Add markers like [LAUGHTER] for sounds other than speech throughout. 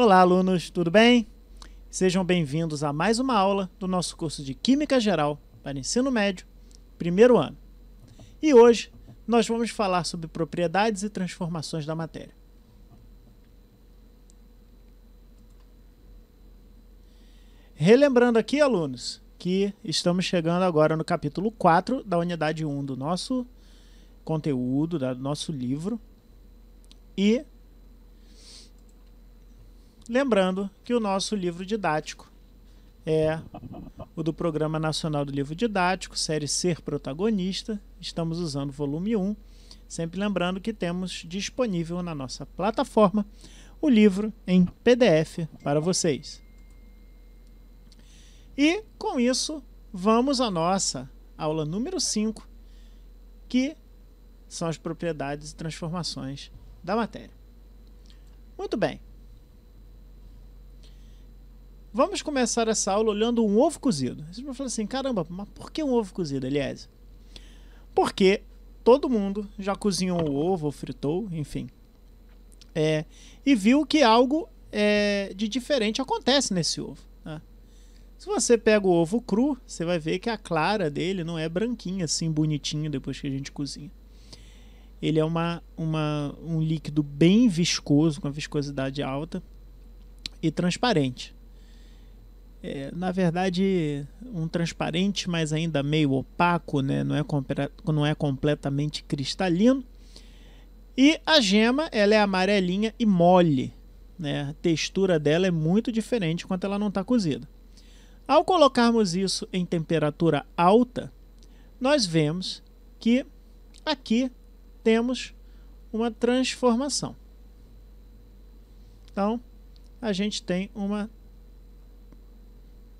Olá, alunos, tudo bem? Sejam bem-vindos a mais uma aula do nosso curso de Química Geral para Ensino Médio, primeiro ano. E hoje nós vamos falar sobre propriedades e transformações da matéria. Relembrando aqui, alunos, que estamos chegando agora no capítulo 4 da unidade 1 do nosso conteúdo, do nosso livro. E Lembrando que o nosso livro didático é o do Programa Nacional do Livro Didático, série Ser Protagonista. Estamos usando o volume 1. Sempre lembrando que temos disponível na nossa plataforma o livro em PDF para vocês. E com isso, vamos à nossa aula número 5, que são as propriedades e transformações da matéria. Muito bem. Vamos começar essa aula olhando um ovo cozido. você vai falar assim: caramba, mas por que um ovo cozido, aliás? Porque todo mundo já cozinhou o ovo, ou fritou, enfim. É, e viu que algo é, de diferente acontece nesse ovo. Né? Se você pega o ovo cru, você vai ver que a clara dele não é branquinha, assim, bonitinha, depois que a gente cozinha. Ele é uma, uma, um líquido bem viscoso, com a viscosidade alta e transparente é, na verdade, um transparente, mas ainda meio opaco, né? não, é não é completamente cristalino. E a gema, ela é amarelinha e mole. Né? A textura dela é muito diferente quando ela não está cozida. Ao colocarmos isso em temperatura alta, nós vemos que aqui temos uma transformação. Então, a gente tem uma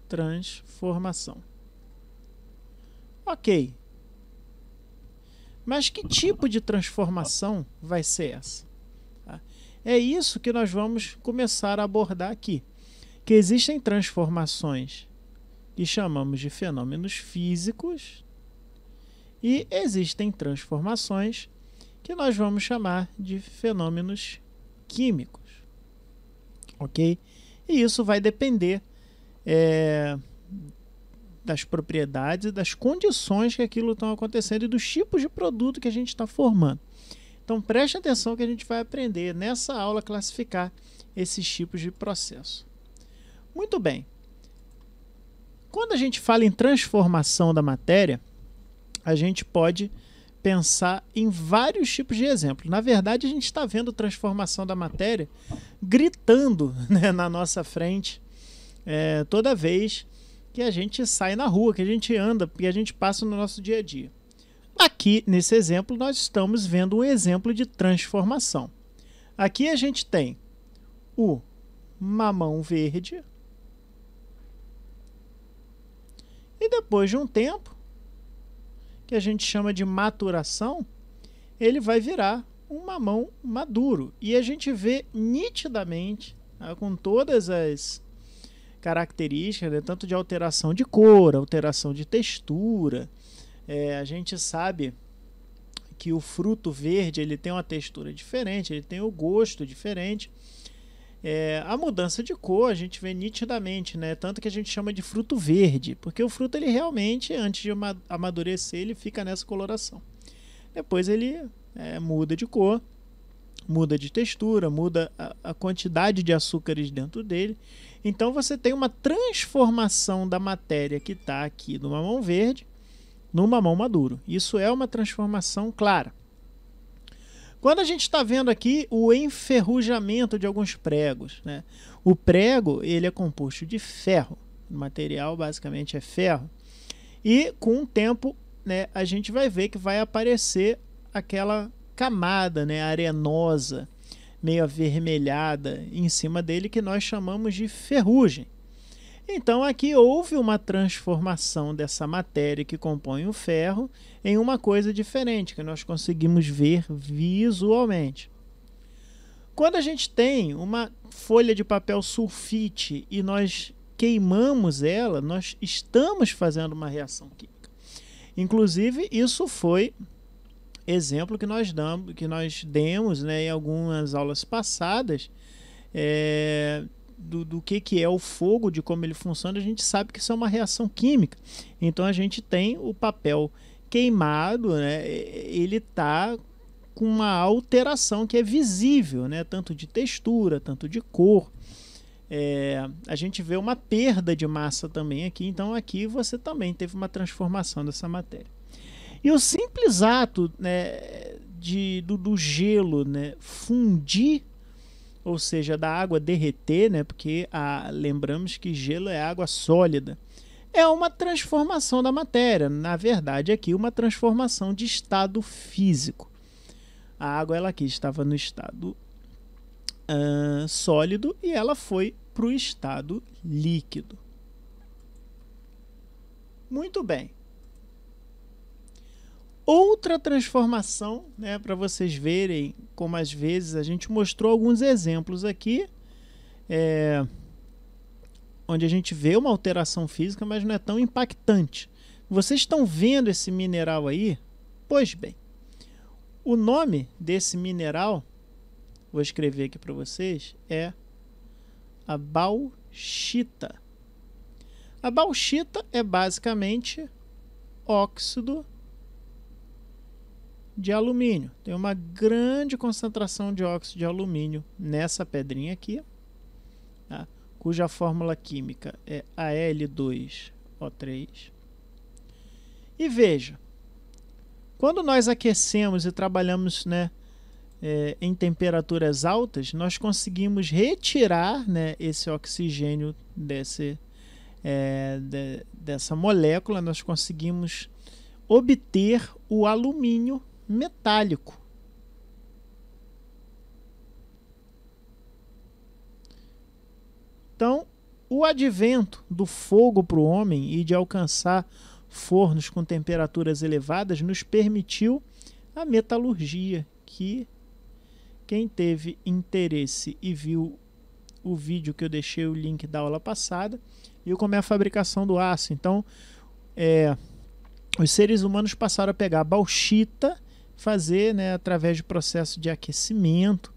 transformação. Ok. Mas que tipo de transformação vai ser essa? Tá? É isso que nós vamos começar a abordar aqui. Que existem transformações que chamamos de fenômenos físicos e existem transformações que nós vamos chamar de fenômenos químicos. Ok? E isso vai depender é, das propriedades e das condições que aquilo estão acontecendo e dos tipos de produto que a gente está formando. Então preste atenção que a gente vai aprender nessa aula classificar esses tipos de processo. Muito bem. Quando a gente fala em transformação da matéria, a gente pode pensar em vários tipos de exemplos. Na verdade, a gente está vendo transformação da matéria gritando [LAUGHS] né, na nossa frente é, toda vez que a gente sai na rua, que a gente anda, que a gente passa no nosso dia a dia. Aqui, nesse exemplo, nós estamos vendo um exemplo de transformação. Aqui a gente tem o mamão verde. E depois de um tempo, que a gente chama de maturação, ele vai virar um mamão maduro. E a gente vê nitidamente, né, com todas as características, né, tanto de alteração de cor, alteração de textura. É, a gente sabe que o fruto verde ele tem uma textura diferente, ele tem o um gosto diferente. É, a mudança de cor a gente vê nitidamente, né? Tanto que a gente chama de fruto verde, porque o fruto ele realmente, antes de amadurecer, ele fica nessa coloração. Depois ele é, muda de cor, muda de textura, muda a, a quantidade de açúcares dentro dele então você tem uma transformação da matéria que está aqui no mamão verde no mamão maduro. Isso é uma transformação clara. Quando a gente está vendo aqui o enferrujamento de alguns pregos, né? o prego ele é composto de ferro, o material basicamente é ferro, e com o tempo né, a gente vai ver que vai aparecer aquela camada né, arenosa meio avermelhada em cima dele que nós chamamos de ferrugem. Então aqui houve uma transformação dessa matéria que compõe o ferro em uma coisa diferente que nós conseguimos ver visualmente. Quando a gente tem uma folha de papel sulfite e nós queimamos ela, nós estamos fazendo uma reação química. Inclusive, isso foi exemplo que nós damos, que nós demos, né, em algumas aulas passadas, é, do, do que, que é o fogo, de como ele funciona, a gente sabe que isso é uma reação química. Então a gente tem o papel queimado, né, ele está com uma alteração que é visível, né, tanto de textura, tanto de cor. É, a gente vê uma perda de massa também aqui, então aqui você também teve uma transformação dessa matéria. E o simples ato né, de, do, do gelo né, fundir, ou seja, da água derreter, né, porque a, ah, lembramos que gelo é água sólida, é uma transformação da matéria. Na verdade, aqui, uma transformação de estado físico. A água ela aqui estava no estado uh, sólido e ela foi para o estado líquido. Muito bem outra transformação, né, para vocês verem como às vezes a gente mostrou alguns exemplos aqui, é, onde a gente vê uma alteração física, mas não é tão impactante. Vocês estão vendo esse mineral aí? Pois bem, o nome desse mineral, vou escrever aqui para vocês, é a bauxita. A bauxita é basicamente óxido de alumínio. Tem uma grande concentração de óxido de alumínio nessa pedrinha aqui, tá? cuja fórmula química é Al2O3. E veja, quando nós aquecemos e trabalhamos né, é, em temperaturas altas, nós conseguimos retirar né, esse oxigênio desse, é, de, dessa molécula, nós conseguimos obter o alumínio metálico. Então, o advento do fogo para o homem e de alcançar fornos com temperaturas elevadas nos permitiu a metalurgia, que quem teve interesse e viu o vídeo que eu deixei o link da aula passada, viu como é a fabricação do aço. Então, é, os seres humanos passaram a pegar bauxita fazer, né, através de processo de aquecimento,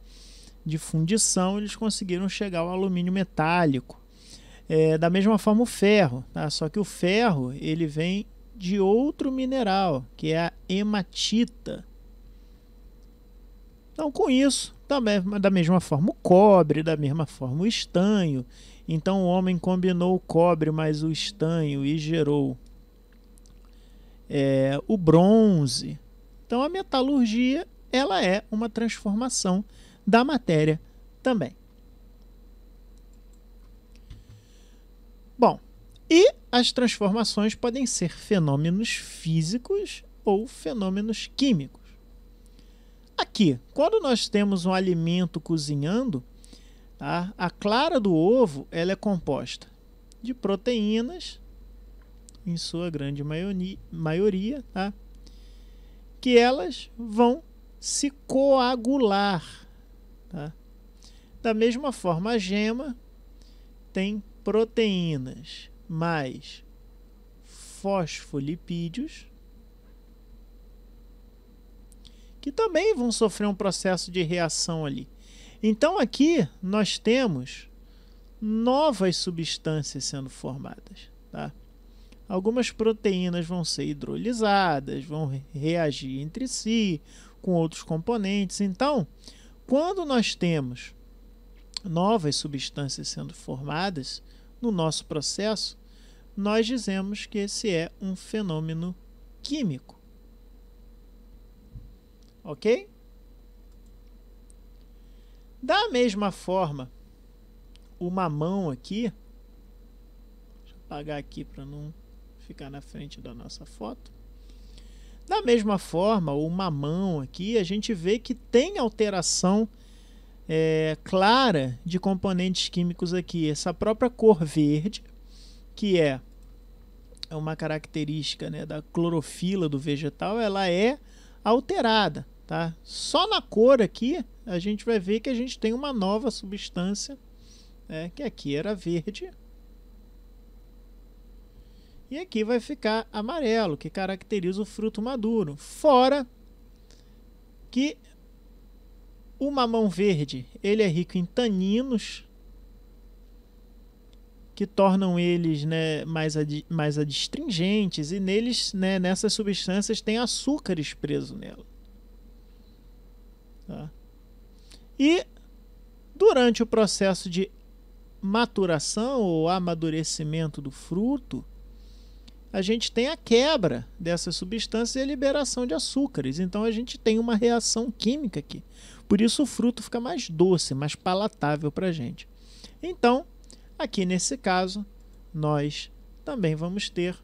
de fundição, eles conseguiram chegar ao alumínio metálico. É, da mesma forma o ferro, tá? só que o ferro ele vem de outro mineral, que é a hematita. Então, com isso, também, da mesma forma o cobre, da mesma forma o estanho. Então, o homem combinou o cobre mais o estanho e gerou é, o bronze. Então a metalurgia, ela é uma transformação da matéria também. Bom, e as transformações podem ser fenômenos físicos ou fenômenos químicos. Aqui, quando nós temos um alimento cozinhando, tá? a clara do ovo ela é composta de proteínas, em sua grande maioria, tá? que elas vão se coagular. Tá? Da mesma forma, a gema tem proteínas mais fosfolipídios que também vão sofrer um processo de reação ali. Então aqui nós temos novas substâncias sendo formadas, tá? Algumas proteínas vão ser hidrolisadas, vão reagir entre si com outros componentes. Então, quando nós temos novas substâncias sendo formadas no nosso processo, nós dizemos que esse é um fenômeno químico. Ok? Da mesma forma, o mamão aqui, deixa eu apagar aqui para não ficar na frente da nossa foto. Da mesma forma, o mamão aqui, a gente vê que tem alteração é, clara de componentes químicos aqui. Essa própria cor verde, que é, é uma característica né, da clorofila do vegetal, ela é alterada. Tá? Só na cor aqui, a gente vai ver que a gente tem uma nova substância, né, que aqui era verde, e aqui vai ficar amarelo, que caracteriza o fruto maduro. Fora que o mamão verde, ele é rico em taninos, que tornam eles né, mais, ad, mais adstringentes, e neles, né, nessas substâncias, tem açúcares preso nela. Tá? E durante o processo de maturação ou amadurecimento do fruto, a gente tem a quebra dessas substâncias e a liberação de açúcares. Então a gente tem uma reação química aqui. Por isso o fruto fica mais doce, mais palatável para a gente. Então, aqui nesse caso, nós também vamos ter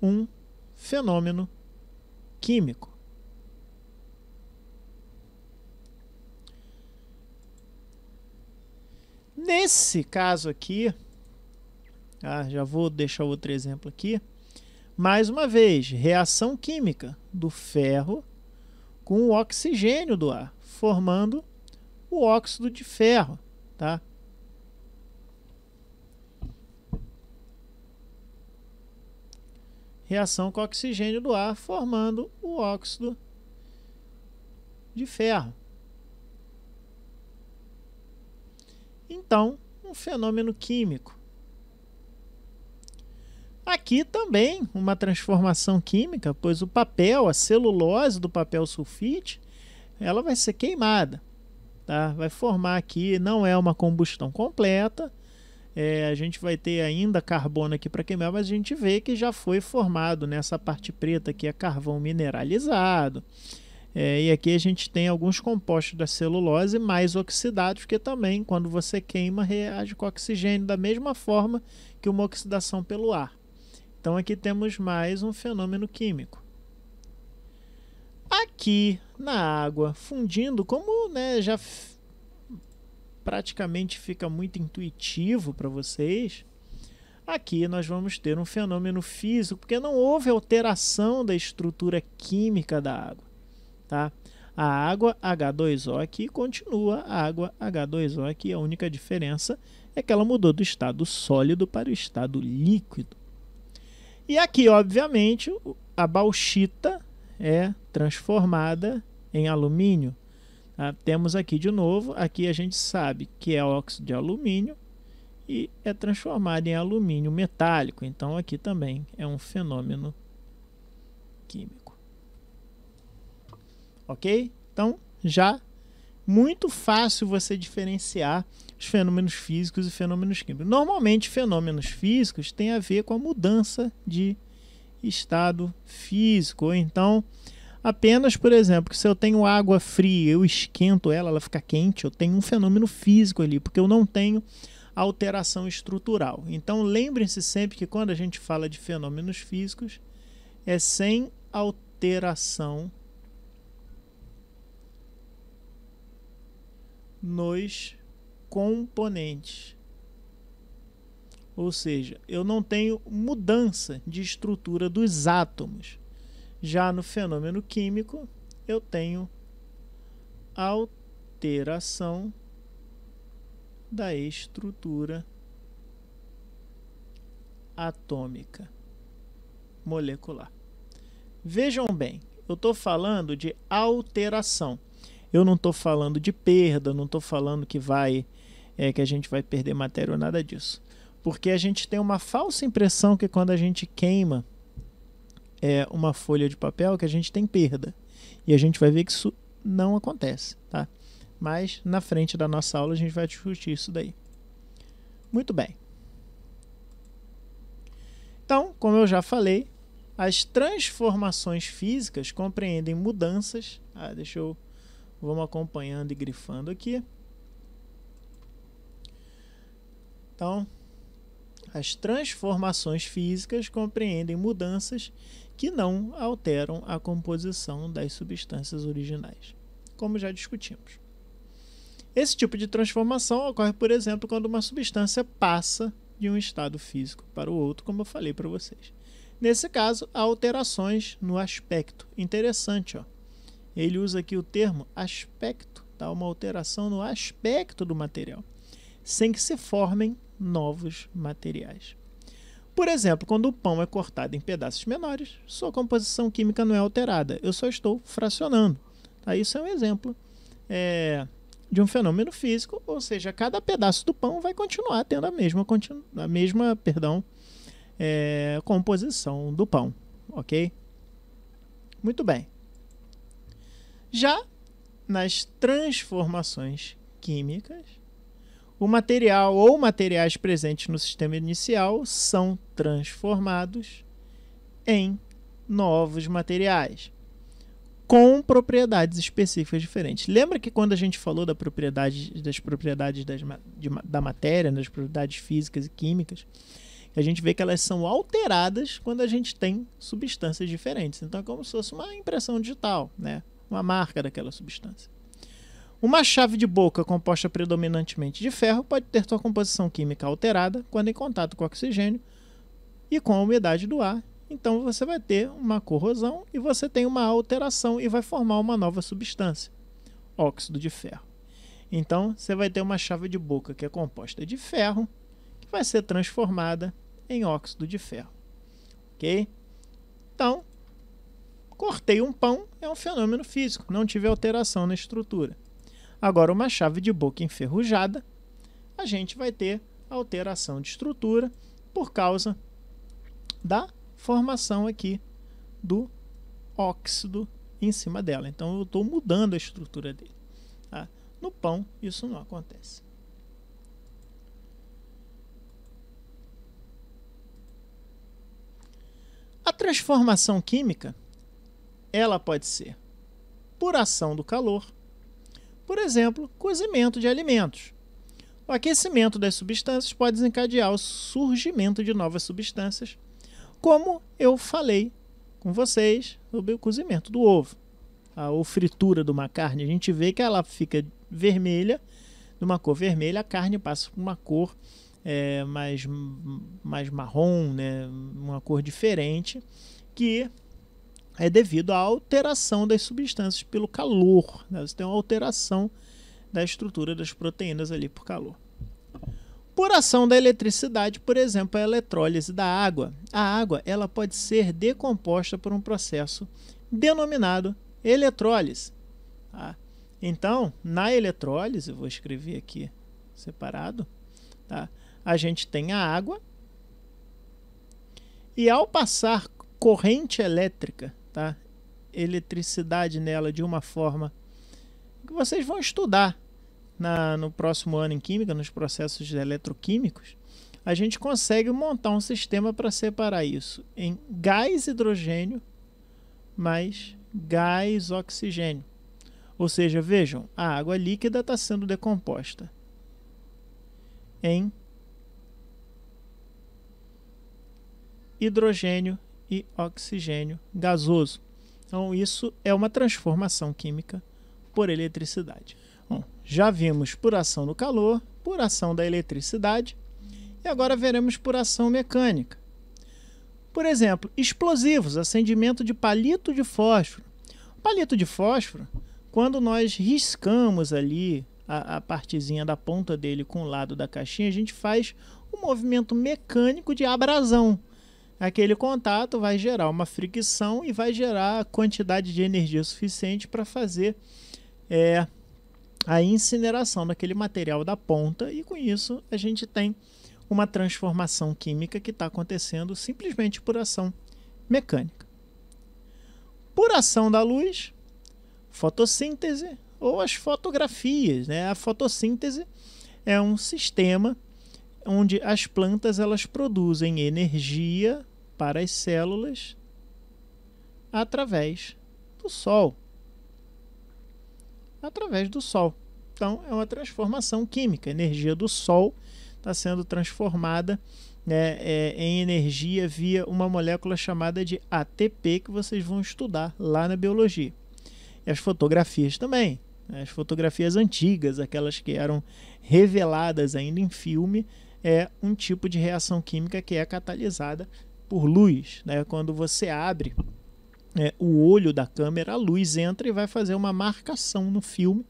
um fenômeno químico. Nesse caso aqui, ah, já vou deixar outro exemplo aqui. Mais uma vez, reação química do ferro com o oxigênio do ar, formando o óxido de ferro, tá? Reação com o oxigênio do ar, formando o óxido de ferro. Então, um fenômeno químico Aqui também uma transformação química, pois o papel, a celulose do papel sulfite, ela vai ser queimada, tá? Vai formar aqui, não é uma combustão completa. É, a gente vai ter ainda carbono aqui para queimar, mas a gente vê que já foi formado nessa né? parte preta que é carvão mineralizado. É, e aqui a gente tem alguns compostos da celulose mais oxidados, que também, quando você queima, reage com oxigênio da mesma forma que uma oxidação pelo ar. Então aqui temos mais um fenômeno químico. Aqui na água, fundindo, como né, já praticamente fica muito intuitivo para vocês, aqui nós vamos ter um fenômeno físico, porque não houve alteração da estrutura química da água. Tá? A água H2O aqui continua a água H2O aqui, a única diferença é que ela mudou do estado sólido para o estado líquido. E aqui, obviamente, a bauxita é transformada em alumínio. Ah, temos aqui de novo, aqui a gente sabe que é óxido de alumínio e é transformado em alumínio metálico. Então aqui também é um fenômeno químico. Ok? Então já muito fácil você diferenciar os fenômenos físicos e fenômenos químicos. Normalmente, fenômenos físicos têm a ver com a mudança de estado físico. Ou então, apenas, por exemplo, que se eu tenho água fria, eu esquento ela, ela fica quente, eu tenho um fenômeno físico ali, porque eu não tenho alteração estrutural. Então, lembrem-se sempre que quando a gente fala de fenômenos físicos, é sem alteração nos componentes. Ou seja, eu não tenho mudança de estrutura dos átomos. Já no fenômeno químico, eu tenho alteração da estrutura atômica molecular. Vejam bem, eu estou falando de alteração. Eu não estou falando de perda, não estou falando que vai é, que a gente vai perder matéria ou nada disso. Porque a gente tem uma falsa impressão que quando a gente queima é, uma folha de papel, que a gente tem perda. E a gente vai ver que isso não acontece, tá? Mas na frente da nossa aula a gente vai discutir isso daí. Muito bem. Então, como eu já falei, as transformações físicas compreendem mudanças. Ah, deixa eu. Vamos acompanhando e grifando aqui. Então, as transformações físicas compreendem mudanças que não alteram a composição das substâncias originais, como já discutimos. Esse tipo de transformação ocorre, por exemplo, quando uma substância passa de um estado físico para o outro, como eu falei para vocês. Nesse caso, há alterações no aspecto. Interessante, ó. Ele usa aqui o termo aspecto, dá tá? Uma alteração no aspecto do material sem que se formem novos materiais. Por exemplo, quando o pão é cortado em pedaços menores, sua composição química não é alterada, eu só estou fracionando. Tá? Isso é um exemplo é, de um fenômeno físico, ou seja, cada pedaço do pão vai continuar tendo a mesma, a mesma perdão, é, composição do pão. Ok? Muito bem. Já nas transformações químicas, o material ou materiais presentes no sistema inicial são transformados em novos materiais com propriedades específicas diferentes. Lembra que quando a gente falou da propriedade, das propriedades das, de, da matéria, das propriedades físicas e químicas, a gente vê que elas são alteradas quando a gente tem substâncias diferentes. Então é como se fosse uma impressão digital, né? uma marca daquela substância. Uma chave de boca composta predominantemente de ferro pode ter sua composição química alterada quando em contato com oxigênio e com a umidade do ar. Então você vai ter uma corrosão e você tem uma alteração e vai formar uma nova substância, óxido de ferro. Então você vai ter uma chave de boca que é composta de ferro, que vai ser transformada em óxido de ferro. Ok? Então, cortei um pão é um fenômeno físico, não tive alteração na estrutura. Agora, uma chave de boca enferrujada, a gente vai ter alteração de estrutura por causa da formação aqui do óxido em cima dela. Então, eu estou mudando a estrutura dele. Tá? No pão, isso não acontece. A transformação química, ela pode ser por ação do calor, por exemplo, cozimento de alimentos. O aquecimento das substâncias pode desencadear o surgimento de novas substâncias, como eu falei com vocês sobre o cozimento do ovo, a, ou fritura de uma carne. A gente vê que ela fica vermelha, de uma cor vermelha, a carne passa para uma cor é, mais, mais marrom, né? uma cor diferente, que é devido à alteração das substâncias pelo calor. Né? Você tem uma alteração da estrutura das proteínas ali por calor. Por ação da eletricidade, por exemplo, a eletrólise da água. A água ela pode ser decomposta por um processo denominado eletrólise. Tá? Então, na eletrólise, vou escrever aqui separado, tá? a gente tem a água e ao passar corrente elétrica Tá? eletricidade nela de uma forma que vocês vão estudar na, no próximo ano em química, nos processos eletroquímicos, a gente consegue montar um sistema para separar isso em gás hidrogênio mais gás oxigênio. Ou seja, vejam, a água líquida está sendo decomposta em hidrogênio e oxigênio gasoso. Então, isso é uma transformação química por eletricidade. Bom, já vimos por ação do calor, por ação da eletricidade e agora veremos por ação mecânica. Por exemplo, explosivos, acendimento de palito de fósforo. Palito de fósforo, quando nós riscamos ali a, a partezinha da ponta dele com o lado da caixinha, a gente faz um movimento mecânico de abrasão aquele contato vai gerar uma fricção e vai gerar a quantidade de energia suficiente para fazer é, a incineração daquele material da ponta, e com isso a gente tem uma transformação química que está acontecendo simplesmente por ação mecânica. Por ação da luz, fotossíntese ou as fotografias. Né? A fotossíntese é um sistema onde as plantas elas produzem energia para as células através do Sol. Através do Sol. Então, é uma transformação química. A energia do Sol está sendo transformada né, é, em energia via uma molécula chamada de ATP, que vocês vão estudar lá na biologia. E as fotografias também. Né. as fotografias antigas, aquelas que eram reveladas ainda em filme, é um tipo de reação química que é catalisada por luz. Né? Quando você abre é, o olho da câmera, a luz entra e vai fazer uma marcação no filme.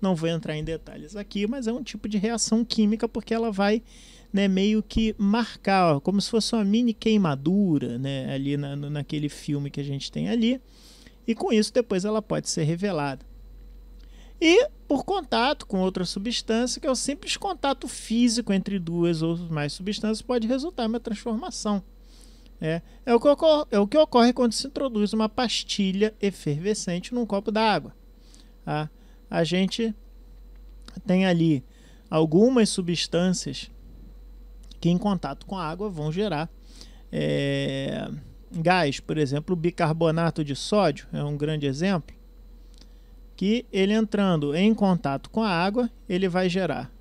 Não vou entrar em detalhes aqui, mas é um tipo de reação química porque ela vai né, meio que marcar, ó, como se fosse uma mini queimadura né, ali na, naquele filme que a gente tem ali. E com isso, depois ela pode ser revelada. E por contato com outra substância, que é o simples contato físico entre duas ou mais substâncias, pode resultar em uma transformação. É, é, o que ocorre, é o que ocorre quando se introduz uma pastilha efervescente num copo d'água. Tá? A gente tem ali algumas substâncias que, em contato com a água, vão gerar é, gás. Por exemplo, o bicarbonato de sódio é um grande exemplo. Que ele entrando em contato com a água, ele vai gerar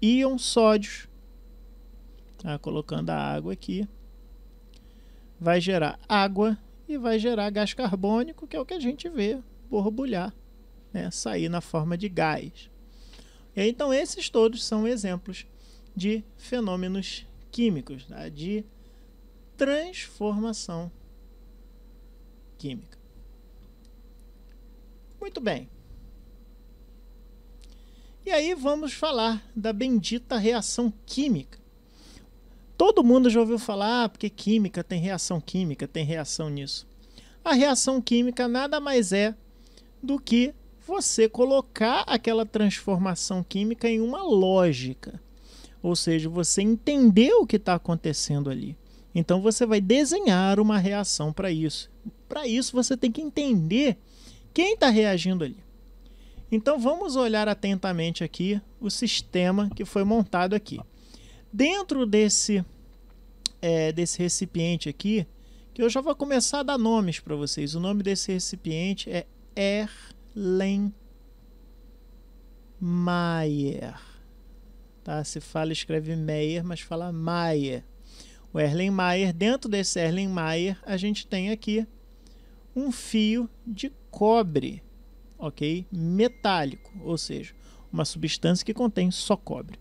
íons sódios. Tá? Colocando a água aqui vai gerar água e vai gerar gás carbônico, que é o que a gente vê borbulhar, né? sair na forma de gás. então, esses todos são exemplos de fenômenos químicos, né, de transformação química. Muito bem. E aí vamos falar da bendita reação química, Todo mundo já ouviu falar, ah, porque química tem reação química, tem reação nisso. A reação química nada mais é do que você colocar aquela transformação química em uma lógica. Ou seja, você entender o que está acontecendo ali. Então você vai desenhar uma reação para isso. Para isso você tem que entender quem está reagindo ali. Então vamos olhar atentamente aqui o sistema que foi montado aqui. Dentro desse, é, desse recipiente aqui, que eu já vou começar a dar nomes para vocês. O nome desse recipiente é Erlenmeyer. Tá? Se fala, escreve Meyer, mas fala Mayer. O Erlenmeyer, dentro desse Erlenmeyer, a gente tem aqui um fio de cobre, ok? Metálico, ou seja, uma substância que contém só cobre.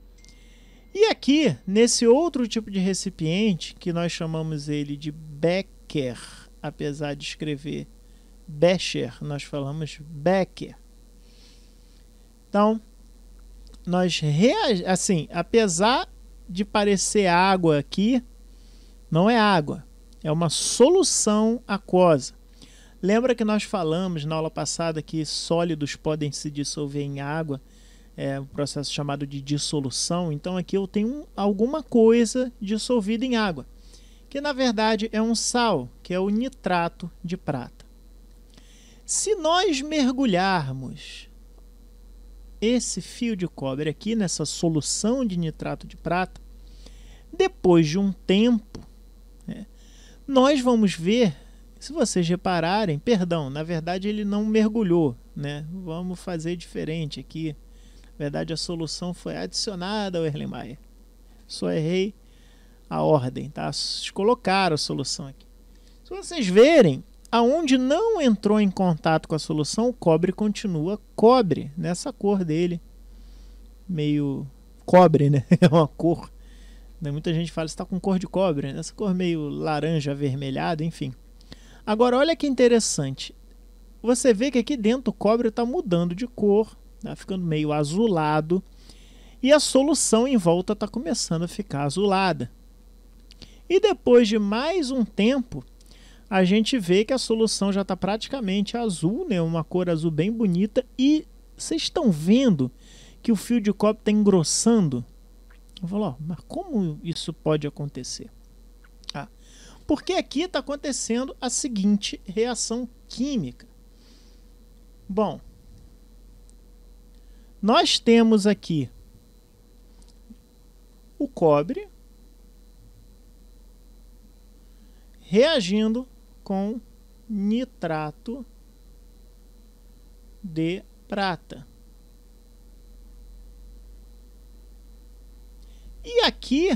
E aqui, nesse outro tipo de recipiente, que nós chamamos ele de Becker, apesar de escrever Becher, nós falamos Becker. Então, nós reagimos, assim, apesar de parecer água aqui, não é água, é uma solução aquosa. Lembra que nós falamos na aula passada que sólidos podem se dissolver em água é, um processo chamado de dissolução. Então aqui eu tenho alguma coisa dissolvida em água, que na verdade é um sal, que é o nitrato de prata. Se nós mergulharmos esse fio de cobre aqui nessa solução de nitrato de prata, depois de um tempo, né, nós vamos ver, se vocês repararem, perdão, na verdade ele não mergulhou, né? Vamos fazer diferente aqui verdade, a solução foi adicionada ao Erlenmeyer. Só errei a ordem, tá? Colocaram a solução aqui. Se vocês verem, aonde não entrou em contato com a solução, o cobre continua cobre, nessa cor dele. Meio cobre, né? [LAUGHS] É uma cor. Né? Muita gente fala, está com cor de cobre, nessa né? cor meio laranja, avermelhado, enfim. Agora, olha que interessante. Você vê que aqui dentro o cobre está mudando de cor Tá ficando meio azulado. E a solução em volta está começando a ficar azulada. E depois de mais um tempo, a gente vê que a solução já está praticamente azul, né? uma cor azul bem bonita. E vocês estão vendo que o fio de cobre está engrossando? Eu falo, ó, mas como isso pode acontecer? Ah, porque aqui está acontecendo a seguinte reação química. Bom, nós temos aqui o cobre reagindo com nitrato de prata. E aqui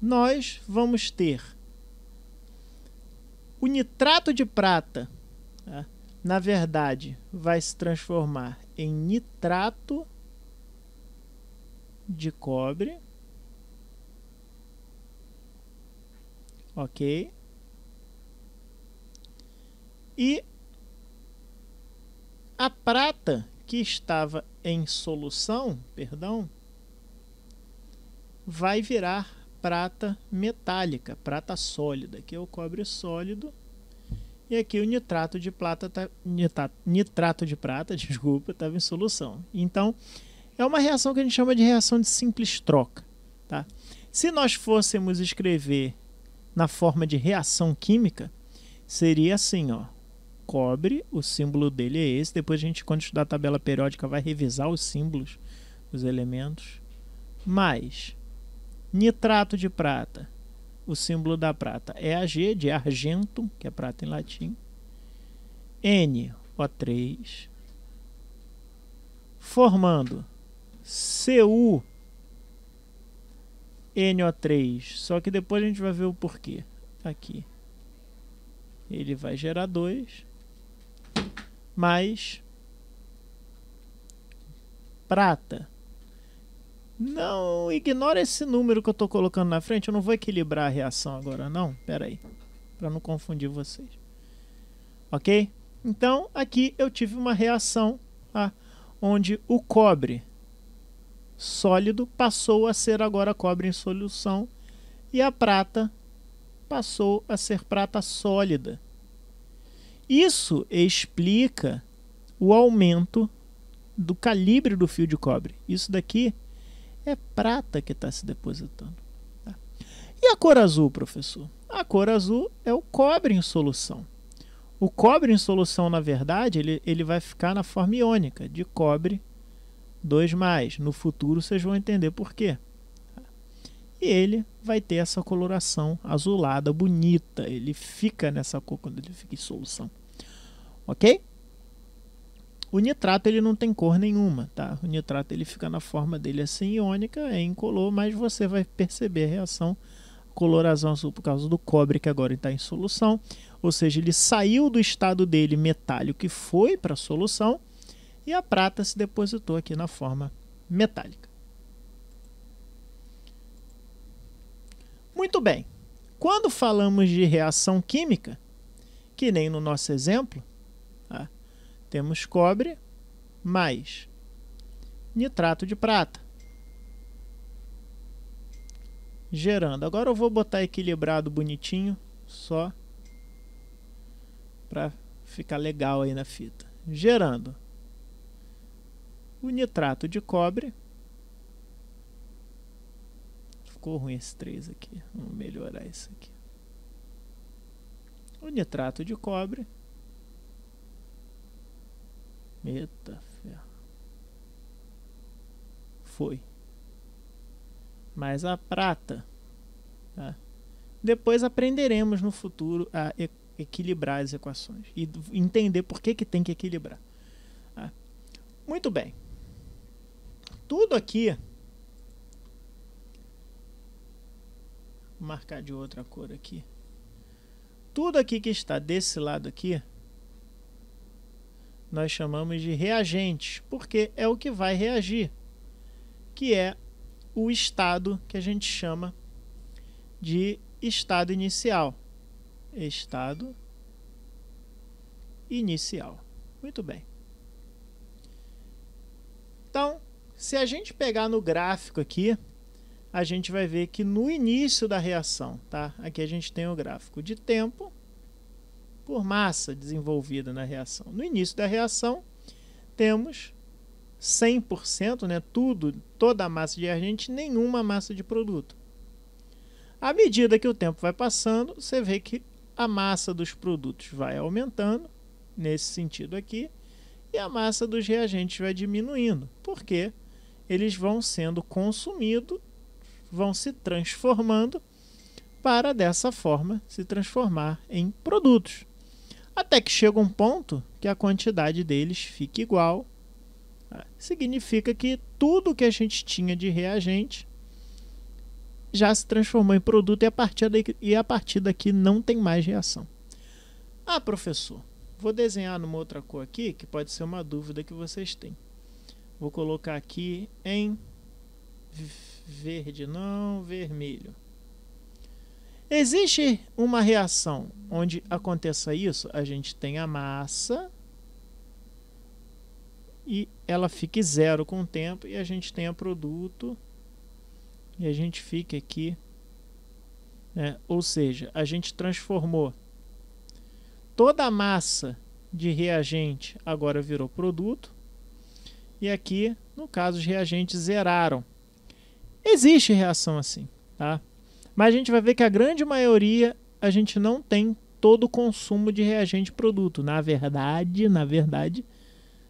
nós vamos ter o nitrato de prata, tá? na verdade, vai se transformar em nitrato de cobre. Ok. E a prata que estava em solução, perdão, vai virar prata metálica, prata sólida, que é o cobre sólido e aqui o nitrato de plata tá, nitrato, nitrato de prata, [LAUGHS] desculpa, estava em solução. Então, é uma reação que a gente chama de reação de simples troca. Tá? Se nós fôssemos escrever na forma de reação química, seria assim, ó. Cobre, o símbolo dele é esse. Depois a gente, quando estudar a tabela periódica, vai revisar os símbolos, os elementos. Mais nitrato de prata o símbolo da prata é Ag, de argentum, que é prata em latim. N, O3. Formando Cu, NO3. Só que depois a gente vai ver o porquê. Tá aqui. Ele vai gerar 2. Mais prata não, ignora esse número que eu tô colocando na frente. Eu não vou equilibrar a reação agora, não. Pera aí. Pra não confundir vocês. Ok? Então, aqui eu tive uma reação a, tá? onde o cobre sólido passou a ser agora cobre em solução e a prata passou a ser prata sólida. Isso explica o aumento do calibre do fio de cobre. Isso daqui é prata que está se depositando. Tá? E a cor azul, professor? A cor azul é o cobre em solução. O cobre em solução, na verdade, ele, ele vai ficar na forma iônica, de cobre 2 mais. No futuro vocês vão entender por quê. E ele vai ter essa coloração azulada, bonita. Ele fica nessa cor quando ele fica em solução. Ok? O nitrato ele não tem cor nenhuma, tá? O nitrato ele fica na forma dele assim iônica, é incolor, mas você vai perceber a reação coloração azul por causa do cobre que agora está em solução, ou seja, ele saiu do estado dele metálico que foi para a solução e a prata se depositou aqui na forma metálica. Muito bem. Quando falamos de reação química, que nem no nosso exemplo, temos cobre mais nitrato de prata. Gerando. Agora eu vou botar equilibrado bonitinho, só para ficar legal aí na fita. Gerando o nitrato de cobre. Ficou ruim esse 3 aqui. Vamos melhorar isso aqui. O nitrato de cobre Eita ferro. Foi. Mas a prata. Tá? Depois aprenderemos no futuro a e equilibrar as equações e entender por que, que tem que equilibrar. Tá? Muito bem. Tudo aqui. Vou marcar de outra cor aqui. Tudo aqui que está desse lado aqui nós chamamos de reagente, porque é o que vai reagir, que é o estado que a gente chama de estado inicial. Estado inicial. Muito bem. Então, se a gente pegar no gráfico aqui, a gente vai ver que no início da reação, tá? Aqui a gente tem o gráfico de tempo por massa desenvolvida na reação. No início da reação, temos 100%, né, tudo, toda a massa de agente, nenhuma massa de produto. À medida que o tempo vai passando, você vê que a massa dos produtos vai aumentando, nesse sentido aqui, e a massa dos reagentes vai diminuindo, porque eles vão sendo consumidos, vão se transformando para dessa forma se transformar em produtos. Até que chega um ponto que a quantidade deles fica igual. Significa que tudo que a gente tinha de reagente já se transformou em produto e a partir daqui, e a partir daqui não tem mais reação. Ah, professor, vou desenhar numa outra cor aqui que pode ser uma dúvida que vocês têm. Vou colocar aqui em verde, não vermelho. Existe uma reação onde aconteça isso, a gente tem a massa e ela fique zero com o tempo e a gente tem o produto e a gente fica aqui, né? ou seja, a gente transformou toda a massa de reagente agora virou produto e aqui, no caso, os reagentes zeraram. Existe reação assim, tá? Mas a gente vai ver que a grande maioria a gente não tem todo o consumo de reagente produto. Na verdade, na verdade,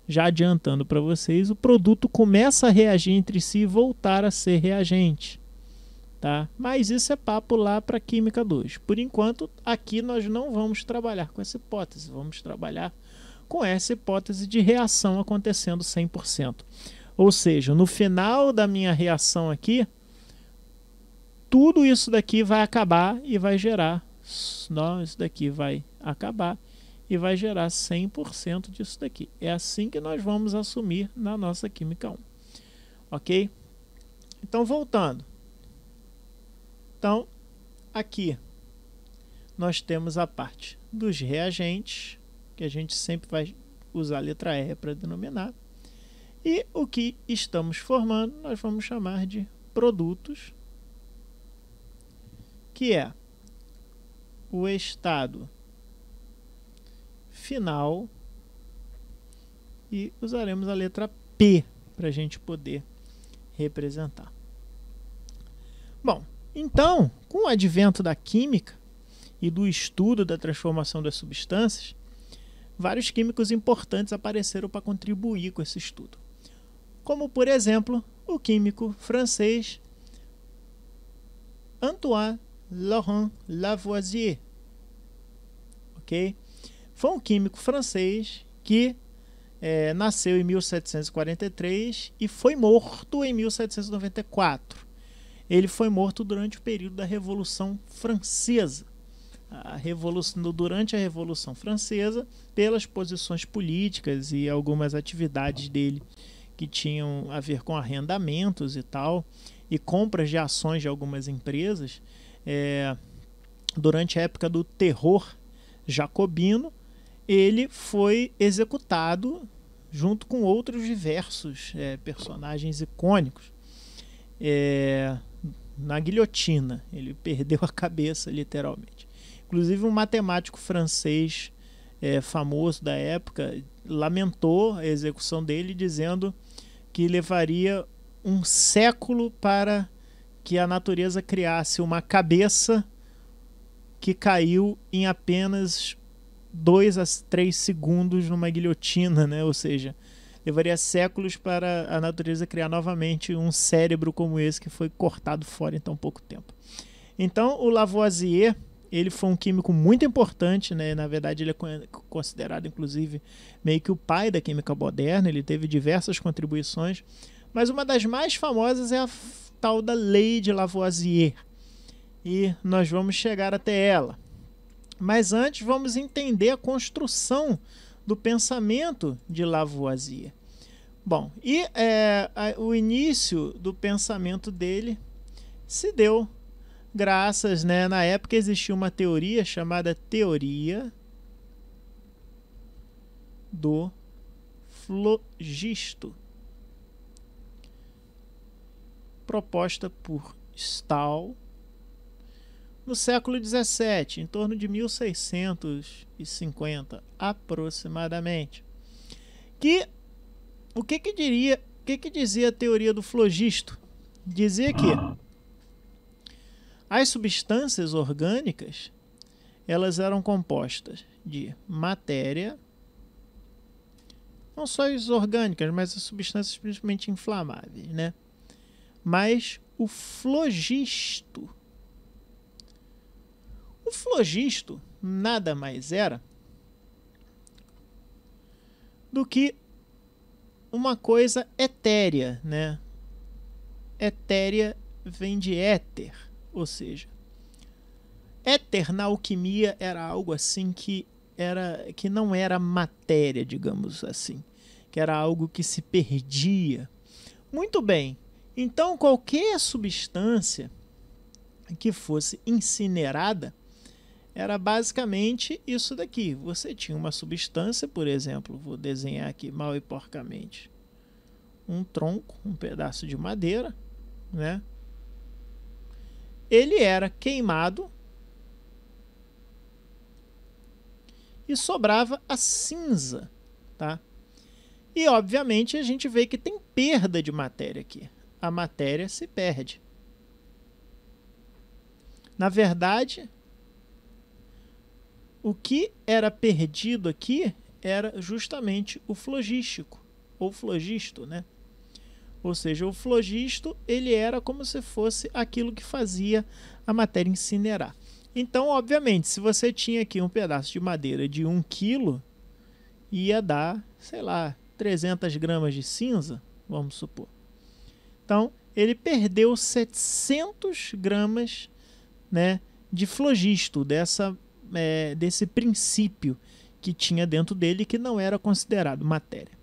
já adiantando para vocês, o produto começa a reagir entre si e voltar a ser reagente. Tá? Mas isso é papo lá para Química 2. Por enquanto, aqui nós não vamos trabalhar com essa hipótese, vamos trabalhar com essa hipótese de reação acontecendo 100%. Ou seja, no final da minha reação aqui, tudo isso daqui vai acabar e vai gerar. Não, isso daqui vai acabar e vai gerar 100% disso daqui. É assim que nós vamos assumir na nossa química 1. Ok? Então, voltando. Então, aqui nós temos a parte dos reagentes, que a gente sempre vai usar a letra R para denominar. E o que estamos formando, nós vamos chamar de produtos que é o estado final e usaremos a letra P para a gente poder representar. Bom, então, com o advento da química e do estudo da transformação das substâncias, vários químicos importantes apareceram para contribuir com esse estudo. Como, por exemplo, o químico francês Antoine Laurent Lavoisier. Ok? Foi um químico francês que é, nasceu em 1743 e foi morto em 1794. Ele foi morto durante o período da Revolução Francesa. A revolução, durante a Revolução Francesa, pelas posições políticas e algumas atividades dele que tinham a ver com arrendamentos e tal, e compras de ações de algumas empresas, é, durante a época do terror jacobino, ele foi executado junto com outros diversos é, personagens icônicos é, na guilhotina. Ele [LAUGHS] perdeu a cabeça, literalmente. Inclusive, um matemático francês é, famoso da época lamentou a execução dele, dizendo que levaria um século para que a natureza criasse uma cabeça que caiu em apenas dois a três segundos numa guilhotina, né? Ou seja, levaria séculos para a natureza criar novamente um cérebro como esse que foi cortado fora em tão pouco tempo. Então, o Lavoisier, ele foi um químico muito importante, né? Na verdade, ele é considerado inclusive meio que o pai da química moderna, ele teve diversas contribuições, mas uma das mais famosas é a tal da Lei de Lavoisier. E nós vamos chegar até ela. Mas antes vamos entender a construção do pensamento de Lavoisier. Bom, e é, o início do pensamento dele se deu graças, né? Na época existia uma teoria chamada teoria do flogisto. proposta por Stahl no século 17, em torno de 1650 aproximadamente. Que o que que diria, o que que dizia a teoria do flogisto? Dizia que as substâncias orgânicas elas eram compostas de matéria, não só as orgânicas, mas as substâncias principalmente inflamáveis, né? mas o flogisto. O flogisto nada mais era do que uma coisa etérea, né? Etérea vem de éter, ou seja, éter na alquimia era algo assim que era que não era matéria, digamos assim, que era algo que se perdia. Muito bem, então, qualquer substância que fosse incinerada era basicamente isso daqui. Você tinha uma substância, por exemplo, vou desenhar aqui mal e porcamente, um tronco, um pedaço de madeira, né? Ele era queimado e sobrava a cinza, tá? E obviamente a gente vê que tem perda de matéria aqui a matéria se perde. Na verdade, o que era perdido aqui era justamente o flogístico, ou flogisto, né? Ou seja, o flogisto, ele era como se fosse aquilo que fazia a matéria incinerar. Então, obviamente, se você tinha aqui um pedaço de madeira de 1 um quilo, ia dar, sei lá, 300 gramas de cinza, vamos supor. Então, ele perdeu 700 gramas né, de flogisto, dessa, é, desse princípio que tinha dentro dele que não era considerado matéria.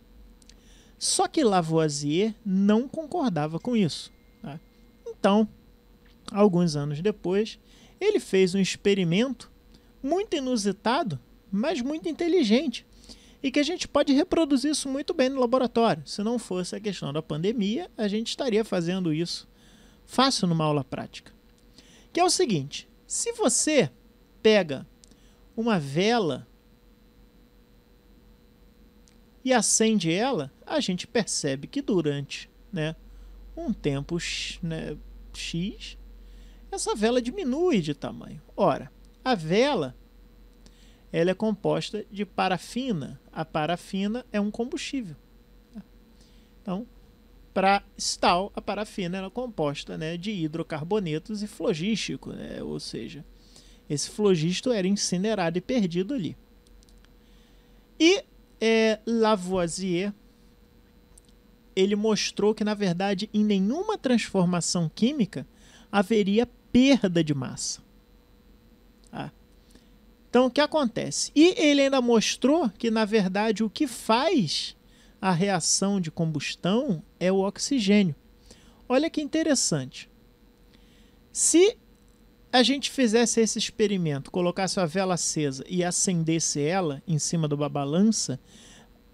Só que Lavoisier não concordava com isso. Tá? Então, alguns anos depois, ele fez um experimento muito inusitado, mas muito inteligente, e que a gente pode reproduzir isso muito bem no laboratório. Se não fosse a questão da pandemia, a gente estaria fazendo isso fácil numa aula prática. Que é o seguinte: se você pega uma vela e acende ela, a gente percebe que durante né, um tempo né, X, essa vela diminui de tamanho. Ora, a vela ela é composta de parafina. A parafina é um combustível. Então, para Stahl, a parafina ela é composta né, de hidrocarbonetos e flogístico, né? ou seja, esse flogisto era incinerado e perdido ali. E é, Lavoisier ele mostrou que, na verdade, em nenhuma transformação química haveria perda de massa. Então, o que acontece? E ele ainda mostrou que, na verdade, o que faz a reação de combustão é o oxigênio. Olha que interessante. Se a gente fizesse esse experimento, colocasse a vela acesa e acendesse ela em cima de uma balança,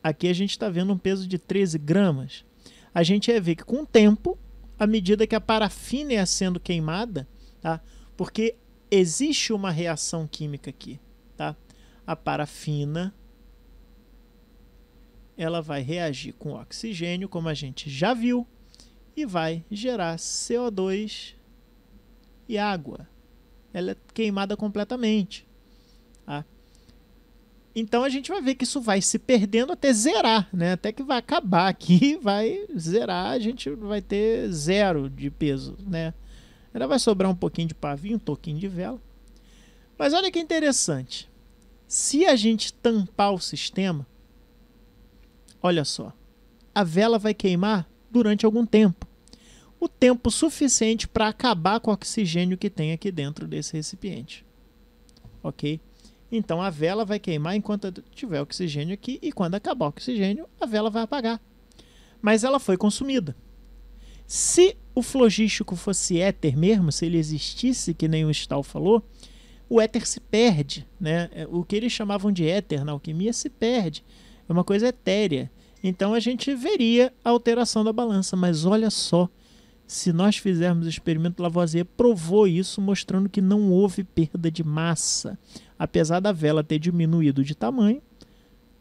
aqui a gente está vendo um peso de 13 gramas. A gente ia ver que com o tempo, à medida que a parafina ia sendo queimada, tá? porque existe uma reação química aqui a parafina ela vai reagir com oxigênio, como a gente já viu, e vai gerar CO2 e água. Ela é queimada completamente. Tá? Então a gente vai ver que isso vai se perdendo até zerar, né? Até que vai acabar aqui, vai zerar, a gente vai ter zero de peso, né? Ela vai sobrar um pouquinho de pavio, um toquinho de vela. Mas olha que interessante. Se a gente tampar o sistema, olha só, a vela vai queimar durante algum tempo. O tempo suficiente para acabar com o oxigênio que tem aqui dentro desse recipiente. Ok? Então a vela vai queimar enquanto tiver oxigênio aqui, e quando acabar o oxigênio, a vela vai apagar. Mas ela foi consumida. Se o flogístico fosse éter mesmo, se ele existisse, que nem o Stahl falou, o éter se perde. Né? É, o que eles chamavam de éter na alquimia se perde. É uma coisa etérea. Então a gente veria a alteração da balança. Mas olha só, se nós fizermos o experimento, Lavoisier provou isso, mostrando que não houve perda de massa. Apesar da vela ter diminuído de tamanho,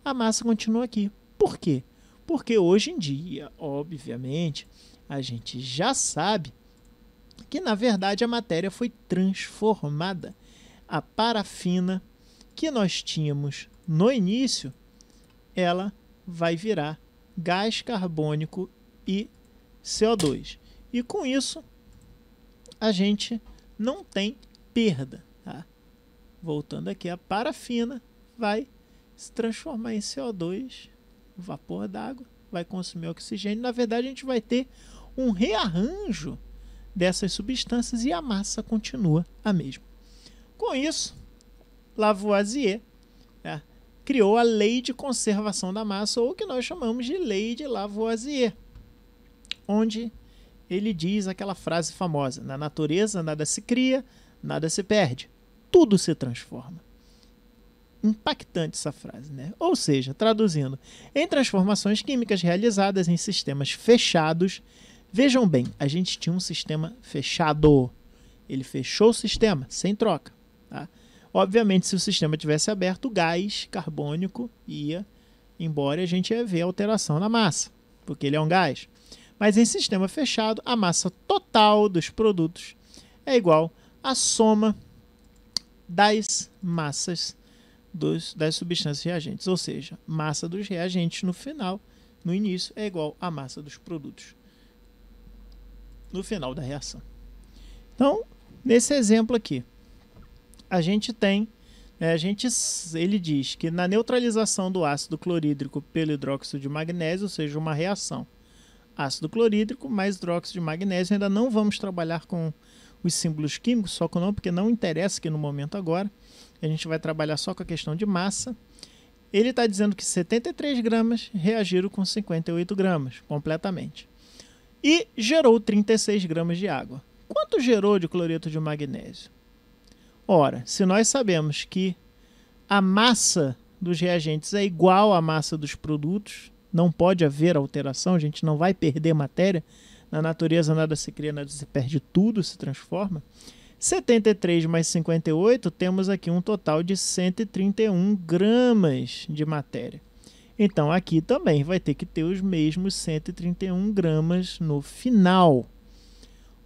a massa continua aqui. Por quê? Porque hoje em dia, obviamente, a gente já sabe que na verdade a matéria foi transformada a parafina que nós tínhamos no início, ela vai virar gás carbônico e CO2. E com isso, a gente não tem perda. Tá? Voltando aqui, a parafina vai se transformar em CO2, vapor d'água, vai consumir oxigênio. Na verdade, a gente vai ter um rearranjo dessas substâncias e a massa continua a mesma. Com isso, Lavoisier né, criou a Lei de Conservação da Massa, ou que nós chamamos de Lei de Lavoisier, onde ele diz aquela frase famosa: na natureza nada se cria, nada se perde, tudo se transforma impactante essa frase, né? Ou seja, traduzindo, em transformações químicas realizadas em sistemas fechados, vejam bem, a gente tinha um sistema fechado. Ele fechou o sistema, sem troca. Tá? Obviamente, se o sistema tivesse aberto, o gás carbônico ia embora e a gente ia ver a alteração na massa, porque ele é um gás. Mas em sistema fechado, a massa total dos produtos é igual à soma das massas dos, das substâncias reagentes, ou seja, massa dos reagentes no final, no início, é igual à massa dos produtos no final da reação. Então, nesse exemplo aqui, a gente tem, né, a gente, ele diz que na neutralização do ácido clorídrico pelo hidróxido de magnésio, ou seja, uma reação ácido clorídrico mais hidróxido de magnésio, ainda não vamos trabalhar com os símbolos químicos, só com não, porque não interessa aqui no momento agora. A gente vai trabalhar só com a questão de massa. Ele está dizendo que 73 gramas reagiram com 58 gramas, completamente. E gerou 36 gramas de água. Quanto gerou de cloreto de magnésio? Ora, se nós sabemos que a massa dos reagentes é igual à massa dos produtos, não pode haver alteração, a gente não vai perder matéria. Na natureza nada se cria, nada se perde, tudo se transforma. 73 mais 58, temos aqui um total de 131 gramas de matéria. Então aqui também vai ter que ter os mesmos 131 gramas no final.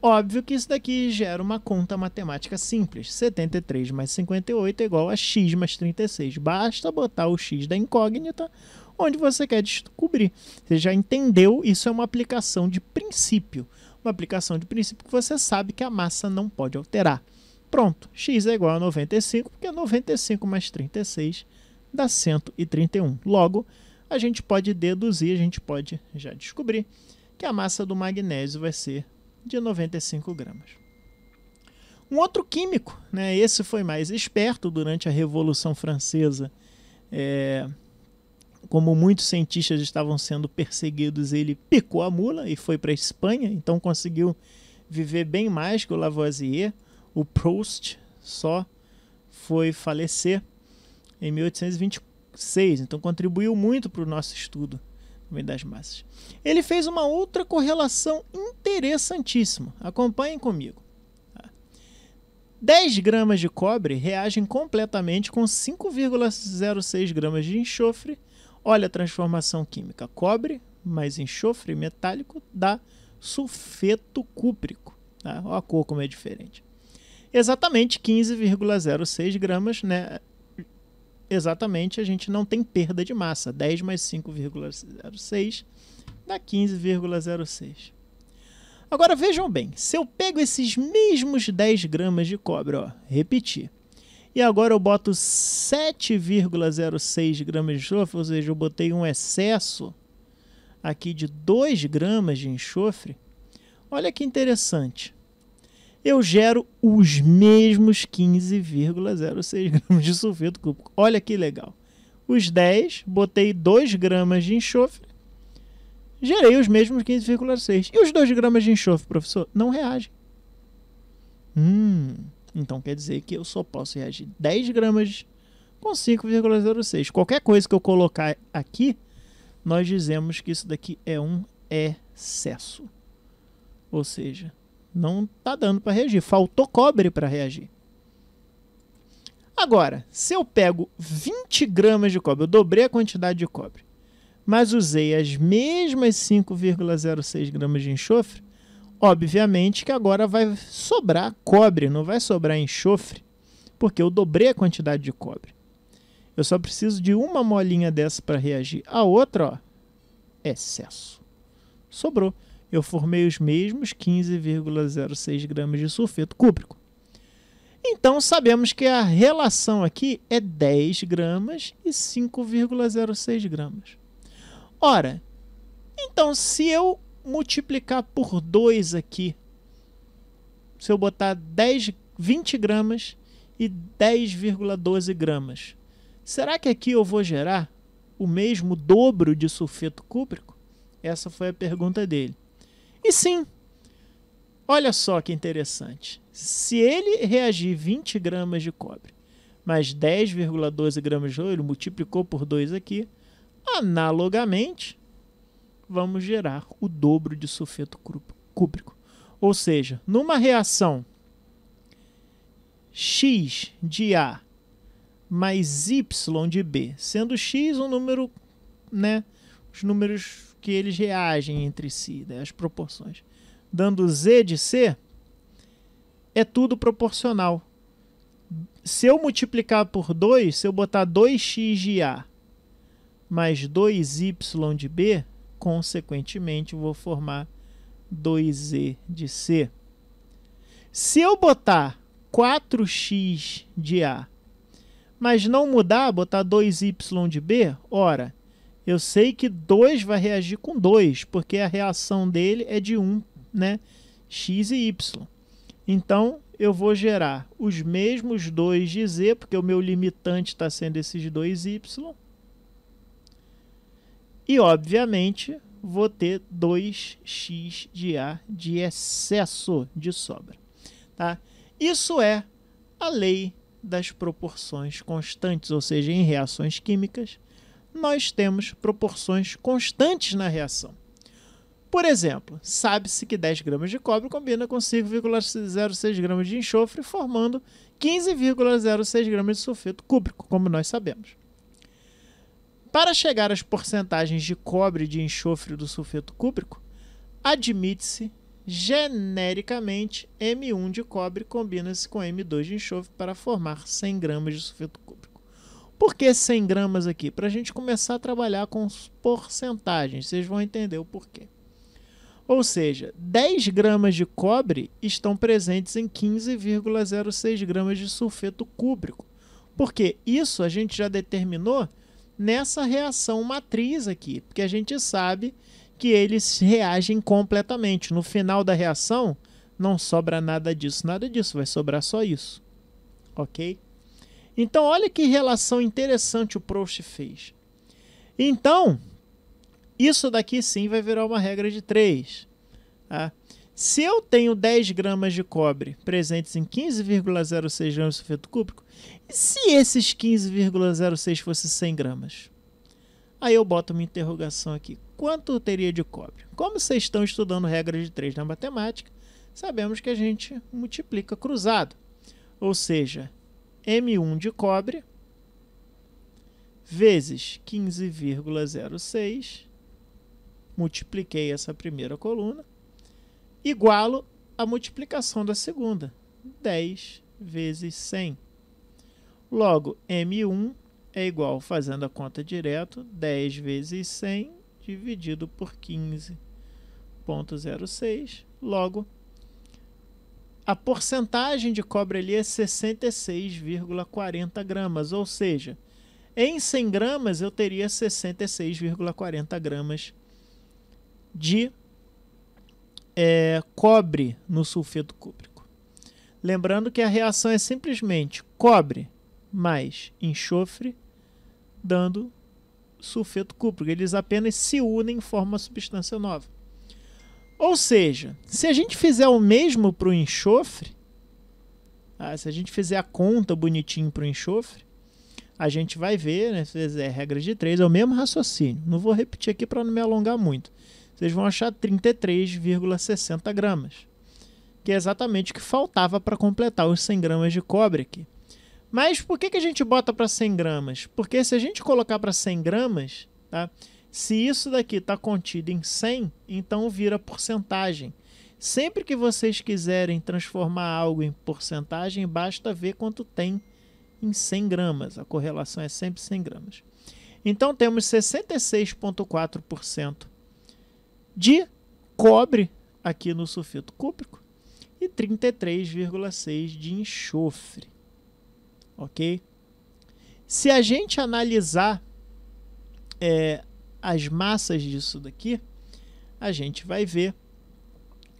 Óbvio que isso daqui gera uma conta matemática simples. 73 mais 58 é igual a x mais 36. Basta botar o x da incógnita onde você quer descobrir. Você já entendeu, isso é uma aplicação de princípio. Uma aplicação de princípio que você sabe que a massa não pode alterar. Pronto, x é igual a 95, porque 95 mais 36 dá 131. Logo, a gente pode deduzir, a gente pode já descobrir que a massa do magnésio vai ser de 95 gramas. Um outro químico, né, esse foi mais esperto durante a Revolução Francesa. É, como muitos cientistas estavam sendo perseguidos, ele picou a mula e foi para a Espanha, então conseguiu viver bem mais que o Lavoisier. O Proust só foi falecer em 1826, então contribuiu muito para o nosso estudo vem das massas. Ele fez uma outra correlação interessantíssima. Acompanhem comigo. 10 tá? gramas de cobre reagem completamente com 5,06 gramas de enxofre. Olha a transformação química. Cobre mais enxofre metálico dá sulfeto cúprico. Tá? Olha a cor como é diferente. Exatamente 15,06 gramas né, exatamente, a gente não tem perda de massa. 10 mais 5,06 dá 15,06. Agora vejam bem, se eu pego esses mesmos 10 gramas de cobre, ó, repetir, e agora eu boto 7,06 gramas de enxofre, ou seja, eu botei um excesso aqui de 2 gramas de enxofre, olha que interessante eu gero os mesmos 15,06 gramas de sulfeto cúbico. Olha que legal. Os 10, botei 2 gramas de enxofre, gerei os mesmos 15,6. E os 2 gramas de enxofre, professor, não reagem. Hum, então quer dizer que eu só posso reagir 10 gramas com 5,06. Qualquer coisa que eu colocar aqui, nós dizemos que isso daqui é um excesso. Ou seja, não tá dando para reagir. Faltou cobre para reagir. Agora, se eu pego 20 gramas de cobre, eu dobrei a quantidade de cobre, mas usei as mesmas 5,06 gramas de enxofre, obviamente que agora vai sobrar cobre, não vai sobrar enxofre, porque eu dobrei a quantidade de cobre. Eu só preciso de uma molinha dessa para reagir. A outra, ó, é excesso. Sobrou eu formei os mesmos 15,06 gramas de sulfeto cúprico. Então, sabemos que a relação aqui é 10 gramas e 5,06 gramas. Ora, então se eu multiplicar por 2 aqui, se eu botar 10, 20 gramas e 10,12 gramas, será que aqui eu vou gerar o mesmo dobro de sulfeto cúprico? Essa foi a pergunta dele. E sim, olha só que interessante. Se ele reagir 20 gramas de cobre mais 10,12 gramas de ouro, ele multiplicou por 2 aqui, analogamente, vamos gerar o dobro de sulfeto cúbrico. Ou seja, numa reação x de A mais y de B, sendo x um número, né, os números que eles reagem entre si, né, as proporções. Dando Z de C, é tudo proporcional. Se eu multiplicar por 2, se eu botar 2x de A mais 2y de B, consequentemente eu vou formar 2Z de C. Se eu botar 4x de A, mas não mudar, botar 2y de B, ora, eu sei que 2 vai reagir com 2, porque a reação dele é de 1, um, né? X e Y. Então, eu vou gerar os mesmos 2 de Z, porque o meu limitante está sendo esses 2Y. E, obviamente, vou ter 2x de A de excesso de sobra. Tá? Isso é a lei das proporções constantes, ou seja, em reações químicas, nós temos proporções constantes na reação. Por exemplo, sabe-se que 10 gramas de cobre combina com 5,06 gramas de enxofre, formando 15,06 gramas de sulfeto cúbico, como nós sabemos. Para chegar às porcentagens de cobre e de enxofre do sulfeto cúbico, admite-se genericamente M1 de cobre combina-se com M2 de enxofre para formar 100 gramas de sulfeto cúbico. Por que 100 gramas aqui? Para a gente começar a trabalhar com porcentagens, vocês vão entender o porquê. Ou seja, 10 gramas de cobre estão presentes em 15,06 gramas de sulfeto cúbico. Porque isso a gente já determinou nessa reação matriz aqui, porque a gente sabe que eles reagem completamente. No final da reação, não sobra nada disso, nada disso, vai sobrar só isso. OK? Então, olha que relação interessante o Proust fez. Então, isso daqui sim vai virar uma regra de 3. Tá? Se eu tenho 10 gramas de cobre presentes em 15,06 gramas de sulfeto cúbico, e se esses 15,06 fossem 100 gramas? Aí eu boto uma interrogação aqui. Quanto teria de cobre? Como vocês estão estudando regra de 3 na matemática, sabemos que a gente multiplica cruzado. Ou seja, M1 de cobre vezes 15,06, multipliquei essa primeira coluna, igualo a multiplicação da segunda, 10 vezes 100. Logo, M1 é igual, fazendo a conta direto, 10 vezes 100 dividido por 15,06. Logo, a porcentagem de cobre ali é 66,40 gramas, ou seja, em 100 gramas eu teria 66,40 gramas de é, cobre no sulfeto cúbico. Lembrando que a reação é simplesmente cobre mais enxofre dando sulfeto cúbico. Eles apenas se unem e formam uma substância nova. Ou seja, se a gente fizer o mesmo para o enxofre, ah, se a gente fizer a conta bonitinho para o enxofre, a gente vai ver, né? É regra de 3, é o mesmo raciocínio. Não vou repetir aqui para não me alongar muito. Vocês vão achar 33,60 gramas, que é exatamente o que faltava para completar os 100 gramas de cobre aqui. Mas por que, que a gente bota para 100 gramas? Porque se a gente colocar para 100 gramas, tá? Se isso daqui está contido em 100, então vira porcentagem. Sempre que vocês quiserem transformar algo em porcentagem, basta ver quanto tem em 100 gramas. A correlação é sempre 100 gramas. Então temos 66,4% de cobre aqui no sulfeto cúprico e 33,6% de enxofre. Ok? Se a gente analisar é, as massas disso daqui, a gente vai ver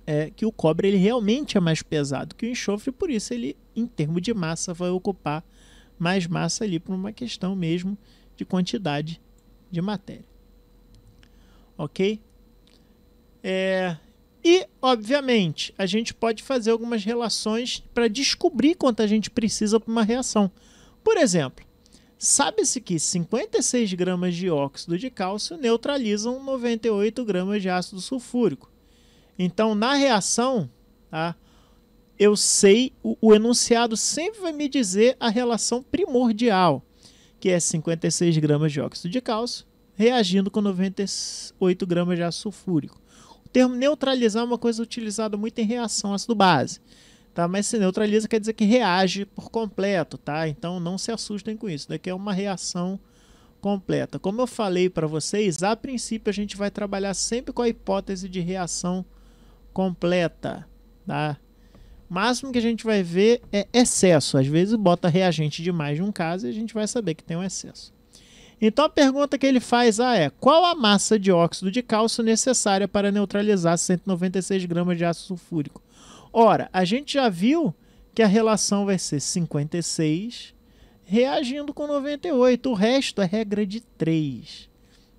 é, que o cobre ele realmente é mais pesado que o enxofre, por isso ele, em termos de massa, vai ocupar mais massa ali por uma questão mesmo de quantidade de matéria. Ok? É, e, obviamente, a gente pode fazer algumas relações para descobrir quanto a gente precisa para uma reação. Por exemplo, Sabe-se que 56 gramas de óxido de cálcio neutralizam 98 gramas de ácido sulfúrico. Então, na reação, tá? eu sei, o, o enunciado sempre vai me dizer a relação primordial, que é 56 gramas de óxido de cálcio reagindo com 98 gramas de ácido sulfúrico. O termo neutralizar é uma coisa utilizada muito em reação ácido-base tá? Mas se neutraliza quer dizer que reage por completo, tá? Então não se assustem com isso. Daqui é uma reação completa. Como eu falei para vocês, a princípio a gente vai trabalhar sempre com a hipótese de reação completa, tá? O máximo que a gente vai ver é excesso. Às vezes bota reagente demais de um caso e a gente vai saber que tem um excesso. Então a pergunta que ele faz ah, é: qual a massa de óxido de cálcio necessária para neutralizar 196 gramas de ácido sulfúrico? Ora, a gente já viu que a relação vai ser 56 reagindo com 98. O resto é regra de 3.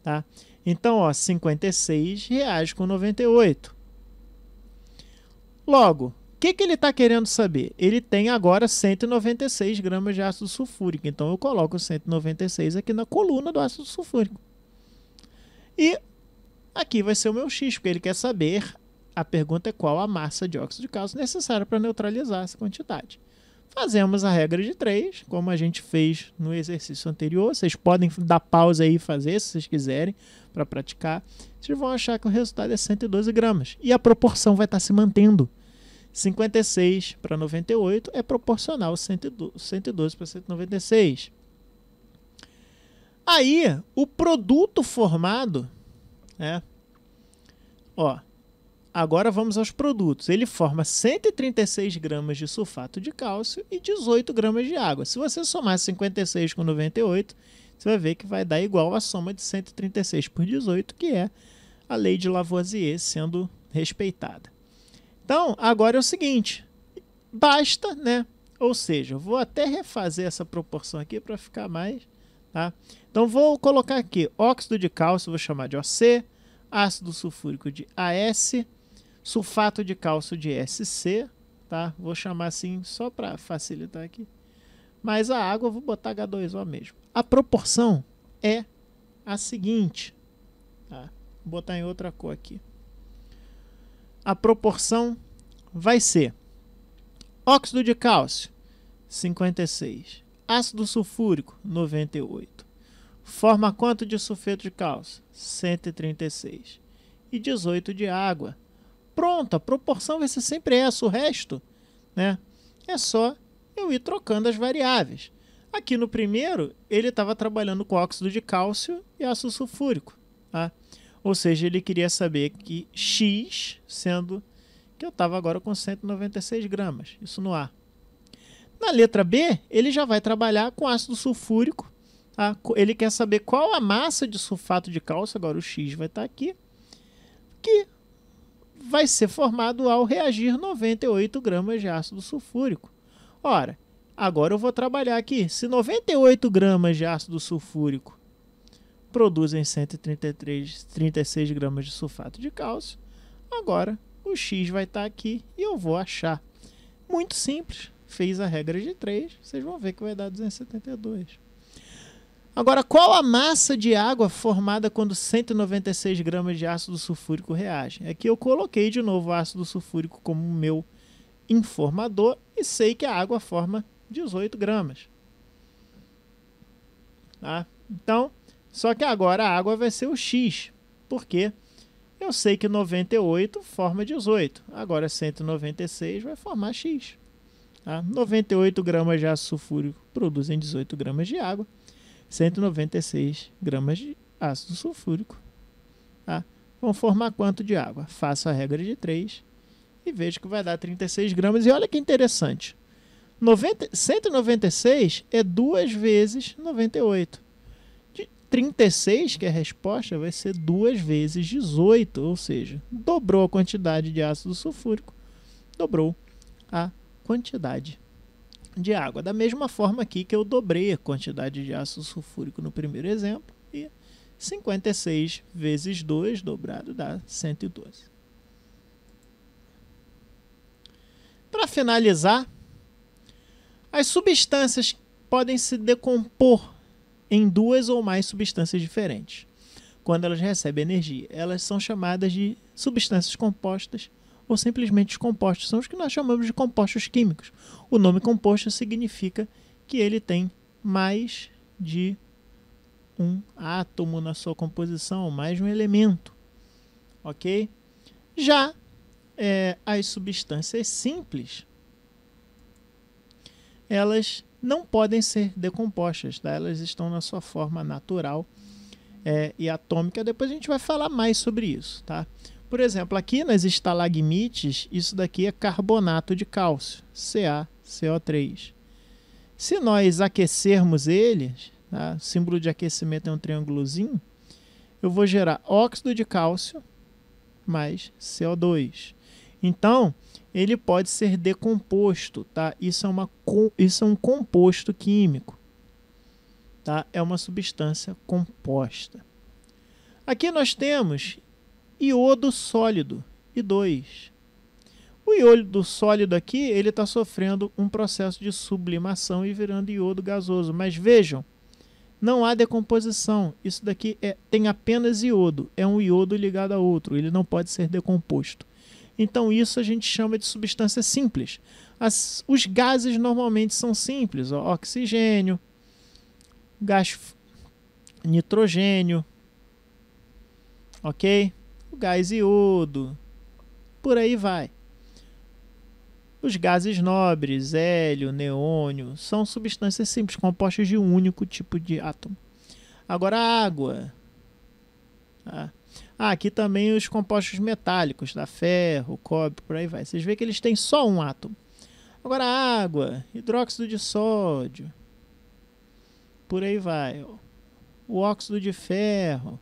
Tá? Então, ó, 56 reage com 98. Logo, o que, que ele está querendo saber? Ele tem agora 196 gramas de ácido sulfúrico. Então, eu coloco 196 aqui na coluna do ácido sulfúrico. E aqui vai ser o meu X, porque ele quer saber a pergunta é qual a massa de óxido de cálcio necessária para neutralizar essa quantidade. Fazemos a regra de três, como a gente fez no exercício anterior. Vocês podem dar pausa aí e fazer, se vocês quiserem, para praticar. Vocês vão achar que o resultado é 112 gramas. E a proporção vai estar tá se mantendo. 56 para 98 é proporcional 112, 112 para 196. Aí, o produto formado, né? Ó, Agora vamos aos produtos. Ele forma 136 gramas de sulfato de cálcio e 18 gramas de água. Se você somar 56 com 98, você vai ver que vai dar igual a soma de 136 por 18, que é a lei de Lavoisier sendo respeitada. Então, agora é o seguinte, basta, né? Ou seja, eu vou até refazer essa proporção aqui para ficar mais, tá? Então vou colocar aqui óxido de cálcio, vou chamar de OC, ácido sulfúrico de AS, sulfato de cálcio de SC, tá? Vou chamar assim só para facilitar aqui. Mas a água eu vou botar H2O mesmo. A proporção é a seguinte, tá? Vou botar em outra cor aqui. A proporção vai ser óxido de cálcio 56, ácido sulfúrico 98, forma quanto de sulfeto de cálcio 136 e 18 de água pronto, a proporção vai ser sempre essa, o resto, né? É só eu ir trocando as variáveis. Aqui no primeiro, ele estava trabalhando com óxido de cálcio e ácido sulfúrico, tá? Ou seja, ele queria saber que X, sendo que eu estava agora com 196 gramas, isso no A. Na letra B, ele já vai trabalhar com ácido sulfúrico. Tá? Ele quer saber qual a massa de sulfato de cálcio, agora o X vai estar tá aqui, que vai ser formado ao reagir 98 gramas de ácido sulfúrico. Ora, agora eu vou trabalhar aqui. Se 98 gramas de ácido sulfúrico produzem 133, 36 gramas de sulfato de cálcio, agora o X vai estar tá aqui e eu vou achar. Muito simples. Fez a regra de 3, vocês vão ver que vai dar 272. Agora, qual a massa de água formada quando 196 gramas de ácido sulfúrico reagem? que eu coloquei de novo o ácido sulfúrico como meu informador e sei que a água forma 18 gramas. Tá? Então, só que agora a água vai ser o X, porque eu sei que 98 forma 18, agora 196 vai formar X. Tá? 98 gramas de ácido sulfúrico produzem 18 gramas de água. 196 gramas de ácido sulfúrico. Tá? Vão formar quanto de água? Faço a regra de 3 e vejo que vai dar 36 gramas. E olha que interessante. 90, 196 é duas vezes 98. De 36, que é a resposta, vai ser duas vezes 18, ou seja, dobrou a quantidade de ácido sulfúrico, dobrou a quantidade de água. Da mesma forma aqui que eu dobrei a quantidade de ácido sulfúrico no primeiro exemplo, e 56 vezes 2 dobrado dá 112. Para finalizar, as substâncias podem se decompor em duas ou mais substâncias diferentes. Quando elas recebem energia, elas são chamadas de substâncias compostas ou simplesmente os compostos. São os que nós chamamos de compostos químicos. O nome composto significa que ele tem mais de um átomo na sua composição, mais de um elemento. Ok? Já é, as substâncias simples, elas não podem ser decompostas, tá? elas estão na sua forma natural é, e atômica. Depois a gente vai falar mais sobre isso. Tá? Por exemplo, aqui nas estalagmites, isso daqui é carbonato de cálcio, CaCO3. Se nós aquecermos eles, tá? o símbolo de aquecimento é um triângulozinho, eu vou gerar óxido de cálcio mais CO2. Então, ele pode ser decomposto, tá? Isso é, uma, isso é um composto químico, tá? É uma substância composta. Aqui nós temos iodo sólido, I2. O iodo sólido aqui, ele está sofrendo um processo de sublimação e virando iodo gasoso. Mas vejam, não há decomposição. Isso daqui é, tem apenas iodo. É um iodo ligado a outro. Ele não pode ser decomposto. Então isso a gente chama de substância simples. As, os gases normalmente são simples. Ó, oxigênio, gás nitrogênio, ok? o tipo gás iodo, por aí vai. Os gases nobres, hélio, neônio, são substâncias simples compostas de um único tipo de átomo. Agora a água. Ah, ah aqui também os compostos metálicos, da tá? ferro, cobre, por aí vai. Vocês veem que eles têm só um átomo. Agora a água, hidróxido de sódio, por aí vai. O óxido de ferro,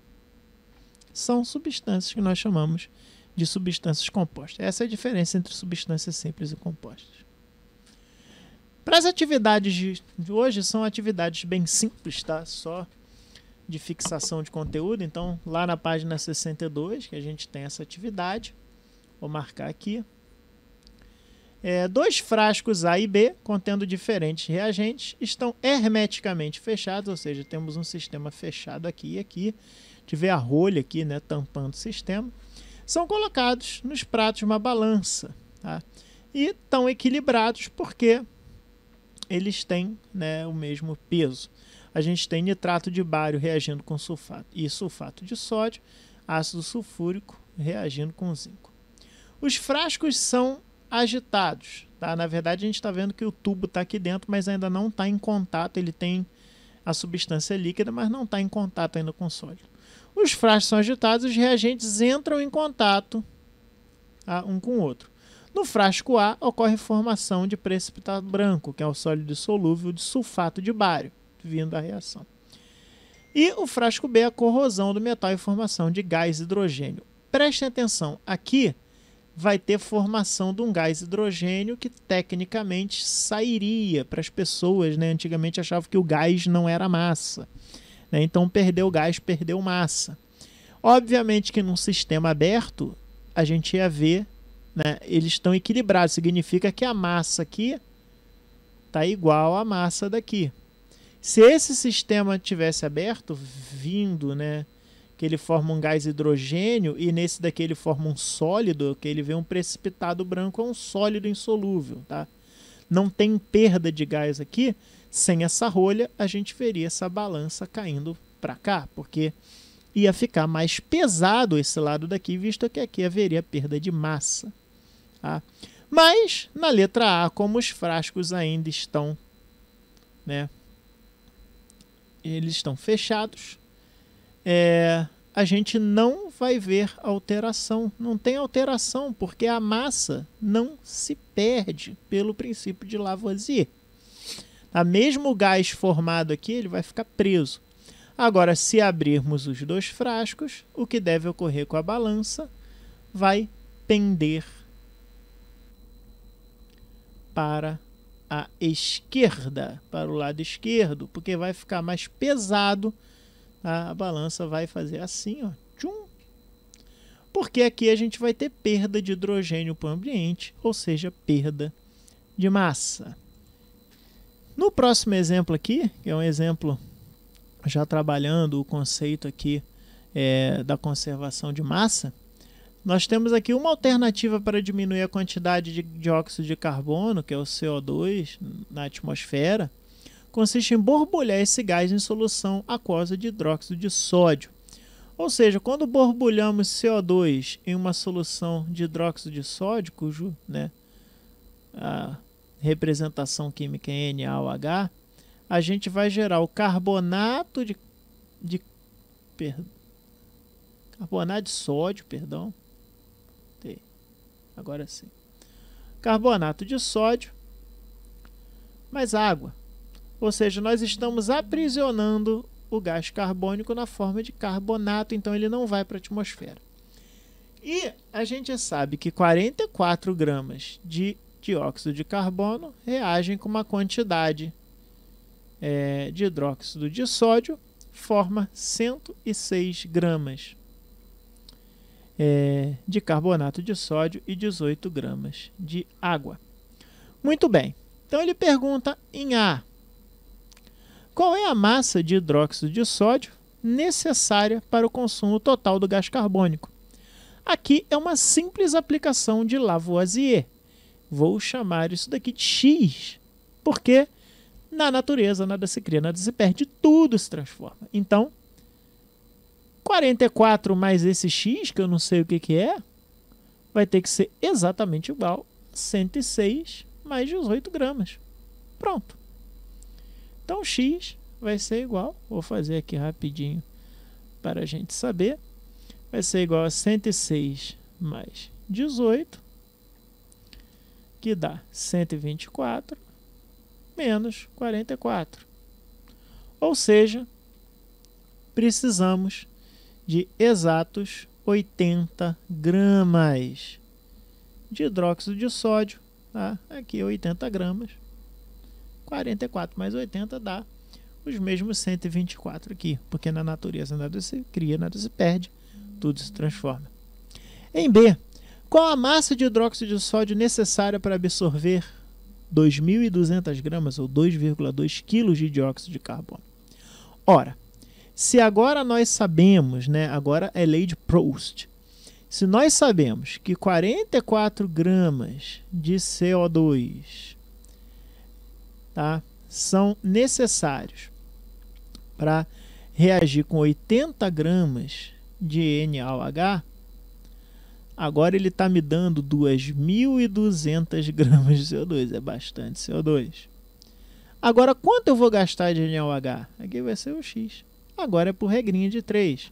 são substâncias que nós chamamos de substâncias compostas. Essa é a diferença entre substâncias simples e compostas. Para as atividades de hoje, são atividades bem simples, tá? Só de fixação de conteúdo. Então, lá na página 62, que a gente tem essa atividade, vou marcar aqui. É, dois frascos A e B, contendo diferentes reagentes, estão hermeticamente fechados, ou seja, temos um sistema fechado aqui e aqui tiver a rolha aqui, né, tampando o sistema, são colocados nos pratos uma balança. Tá? E estão equilibrados porque eles têm né, o mesmo peso. A gente tem nitrato de bário reagindo com sulfato e sulfato de sódio, ácido sulfúrico reagindo com zinco. Os frascos são agitados. Tá? Na verdade, a gente está vendo que o tubo está aqui dentro, mas ainda não está em contato. Ele tem a substância líquida, mas não está em contato ainda com o sólido. Os frascos são agitados, os reagentes entram em contato tá, um com o outro. No frasco A ocorre formação de precipitado branco, que é o sólido dissolúvel de sulfato de bário, vindo da reação. E o frasco B, a corrosão do metal e formação de gás hidrogênio. Prestem atenção, aqui vai ter formação de um gás hidrogênio que tecnicamente sairia para as pessoas, né? Antigamente achavam que o gás não era massa. Né? Então perdeu gás, perdeu massa. Obviamente que num sistema aberto a gente ia ver, né? eles estão equilibrados, significa que a massa aqui está igual à massa daqui. Se esse sistema tivesse aberto, vindo, né, que ele forma um gás hidrogênio e nesse daqui ele forma um sólido, que ele vê um precipitado branco, é um sólido insolúvel, tá? Não tem perda de gás aqui, sem essa rolha, a gente veria essa balança caindo para cá, porque ia ficar mais pesado esse lado daqui, visto que aqui haveria perda de massa. Tá? Mas, na letra A, como os frascos ainda estão, né, eles estão fechados, é, a gente não vai ver alteração. Não tem alteração, porque a massa não se perde pelo princípio de Lavoisier. A mesmo gás formado aqui, ele vai ficar preso. Agora, se abrirmos os dois frascos, o que deve ocorrer com a balança vai pender para a esquerda, para o lado esquerdo, porque vai ficar mais pesado. Tá? A balança vai fazer assim, ó, tchum, porque aqui a gente vai ter perda de hidrogênio para o ambiente, ou seja, perda de massa. No próximo exemplo aqui, que é um exemplo já trabalhando o conceito aqui é, da conservação de massa, nós temos aqui uma alternativa para diminuir a quantidade de dióxido de carbono, que é o CO2, na atmosfera, consiste em borbulhar esse gás em solução aquosa de hidróxido de sódio. Ou seja, quando borbulhamos CO2 em uma solução de hidróxido de sódio, cujo né, a representação química NaOH, a gente vai gerar o carbonato de, de per, carbonato de sódio, perdão. Agora sim. Carbonato de sódio mais água. Ou seja, nós estamos aprisionando o gás carbônico na forma de carbonato, então ele não vai para a atmosfera. E a gente sabe que 44 gramas de dióxido de carbono reagem com uma quantidade é, de hidróxido de sódio, forma 106 gramas é, de carbonato de sódio e 18 gramas de água. Muito bem, então ele pergunta em A: qual é a massa de hidróxido de sódio necessária para o consumo total do gás carbônico? Aqui é uma simples aplicação de Lavoisier vou chamar isso daqui de X, porque na natureza nada se cria, nada se perde, tudo se transforma. Então, 44 mais esse X, que eu não sei o que, que é, vai ter que ser exatamente igual a 106 mais 18 gramas. Pronto. Então, X vai ser igual, vou fazer aqui rapidinho para a gente saber, vai ser igual a 106 mais 18 que dá 124 menos 44. Ou seja, precisamos de exatos 80 gramas de hidróxido de sódio. Tá? Aqui 80 gramas. 44 mais 80 dá os mesmos 124 aqui, porque na natureza nada se cria, nada se perde, tudo se transforma. Em B, qual a massa de hidróxido de sódio necessária para absorver 2.200 gramas ou 2,2 quilos de dióxido de carbono? Ora, se agora nós sabemos, né, agora é lei de Proust, se nós sabemos que 44 gramas de CO2 tá, são necessários para reagir com 80 gramas de NaOH, Agora ele está me dando 2.200 gramas de CO2, é bastante CO2. Agora, quanto eu vou gastar de NaOH? Aqui vai ser o X. Agora é por regrinha de 3.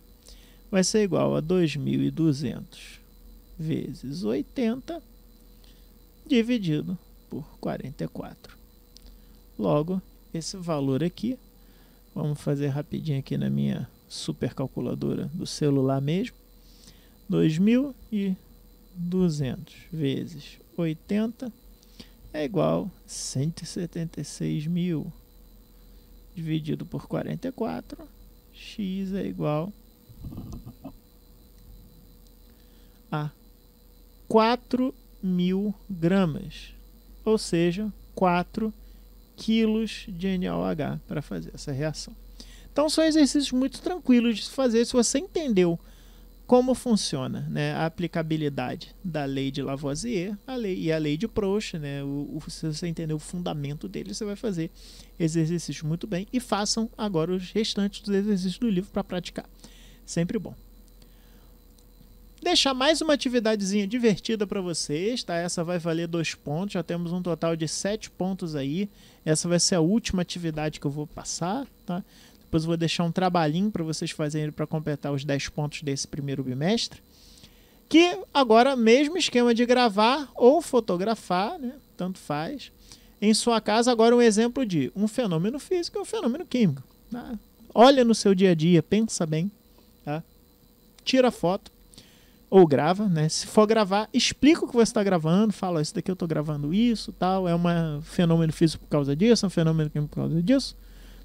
Vai ser igual a 2.200 vezes 80 dividido por 44. Logo, esse valor aqui, vamos fazer rapidinho aqui na minha supercalculadora do celular mesmo. 2.200 vezes 80 é igual a 176 mil. Dividido por 44, x é igual a 4 mil gramas, ou seja, 4 quilos de NaOH para fazer essa reação. Então são exercícios muito tranquilos de se fazer se você entendeu como funciona né, a aplicabilidade da lei de Lavoisier a lei, e a lei de Proust. Né, o, o, se você entender o fundamento dele, você vai fazer esse exercícios muito bem. E façam agora os restantes dos exercícios do livro para praticar. Sempre bom. Deixar mais uma atividadezinha divertida para vocês, tá? Essa vai valer dois pontos, já temos um total de sete pontos aí. Essa vai ser a última atividade que eu vou passar, tá? Depois vou deixar um trabalhinho para vocês fazerem para completar os 10 pontos desse primeiro bimestre. Que agora, mesmo esquema de gravar ou fotografar, né? tanto faz, em sua casa, agora um exemplo de um fenômeno físico e um fenômeno químico. Tá? Olha no seu dia a dia, pensa bem, tá? tira foto ou grava, né? Se for gravar, explica o que você está gravando, fala, isso daqui eu estou gravando isso, tal, é um fenômeno físico por causa disso, é um fenômeno químico por causa disso,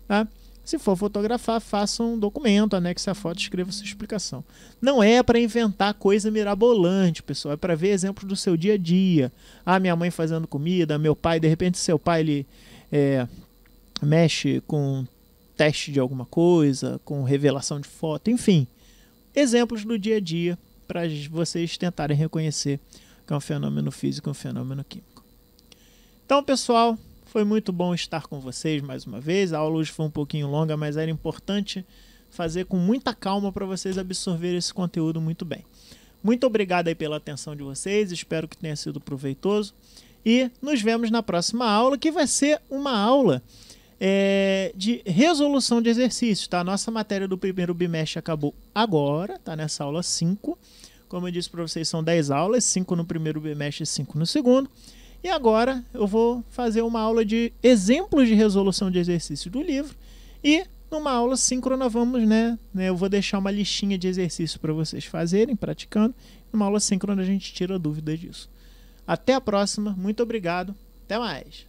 tá? Se for fotografar, faça um documento, anexe a foto, escreva sua explicação. Não é para inventar coisa mirabolante, pessoal. É para ver exemplos do seu dia a dia. Ah, minha mãe fazendo comida, meu pai, de repente seu pai ele é, mexe com teste de alguma coisa, com revelação de foto, enfim. Exemplos do dia a dia para vocês tentarem reconhecer que é um fenômeno físico, um fenômeno químico. Então, pessoal, foi muito bom estar com vocês mais uma vez. A aula hoje foi um pouquinho longa, mas era importante fazer com muita calma para vocês absorverem esse conteúdo muito bem. Muito obrigado aí pela atenção de vocês, espero que tenha sido proveitoso. E nos vemos na próxima aula, que vai ser uma aula é, de resolução de exercícios, tá? A nossa matéria do primeiro bimestre acabou agora, tá? Nessa aula 5. Como eu disse para vocês, são 10 aulas, 5 no primeiro bimestre e 5 no segundo. E agora eu vou fazer uma aula de exemplos de resolução de exercício do livro e numa aula síncrona vamos, né, né eu vou deixar uma listinha de exercícios para vocês fazerem, praticando. Numa aula síncrona a gente tira dúvidas disso. Até a próxima, muito obrigado, até mais.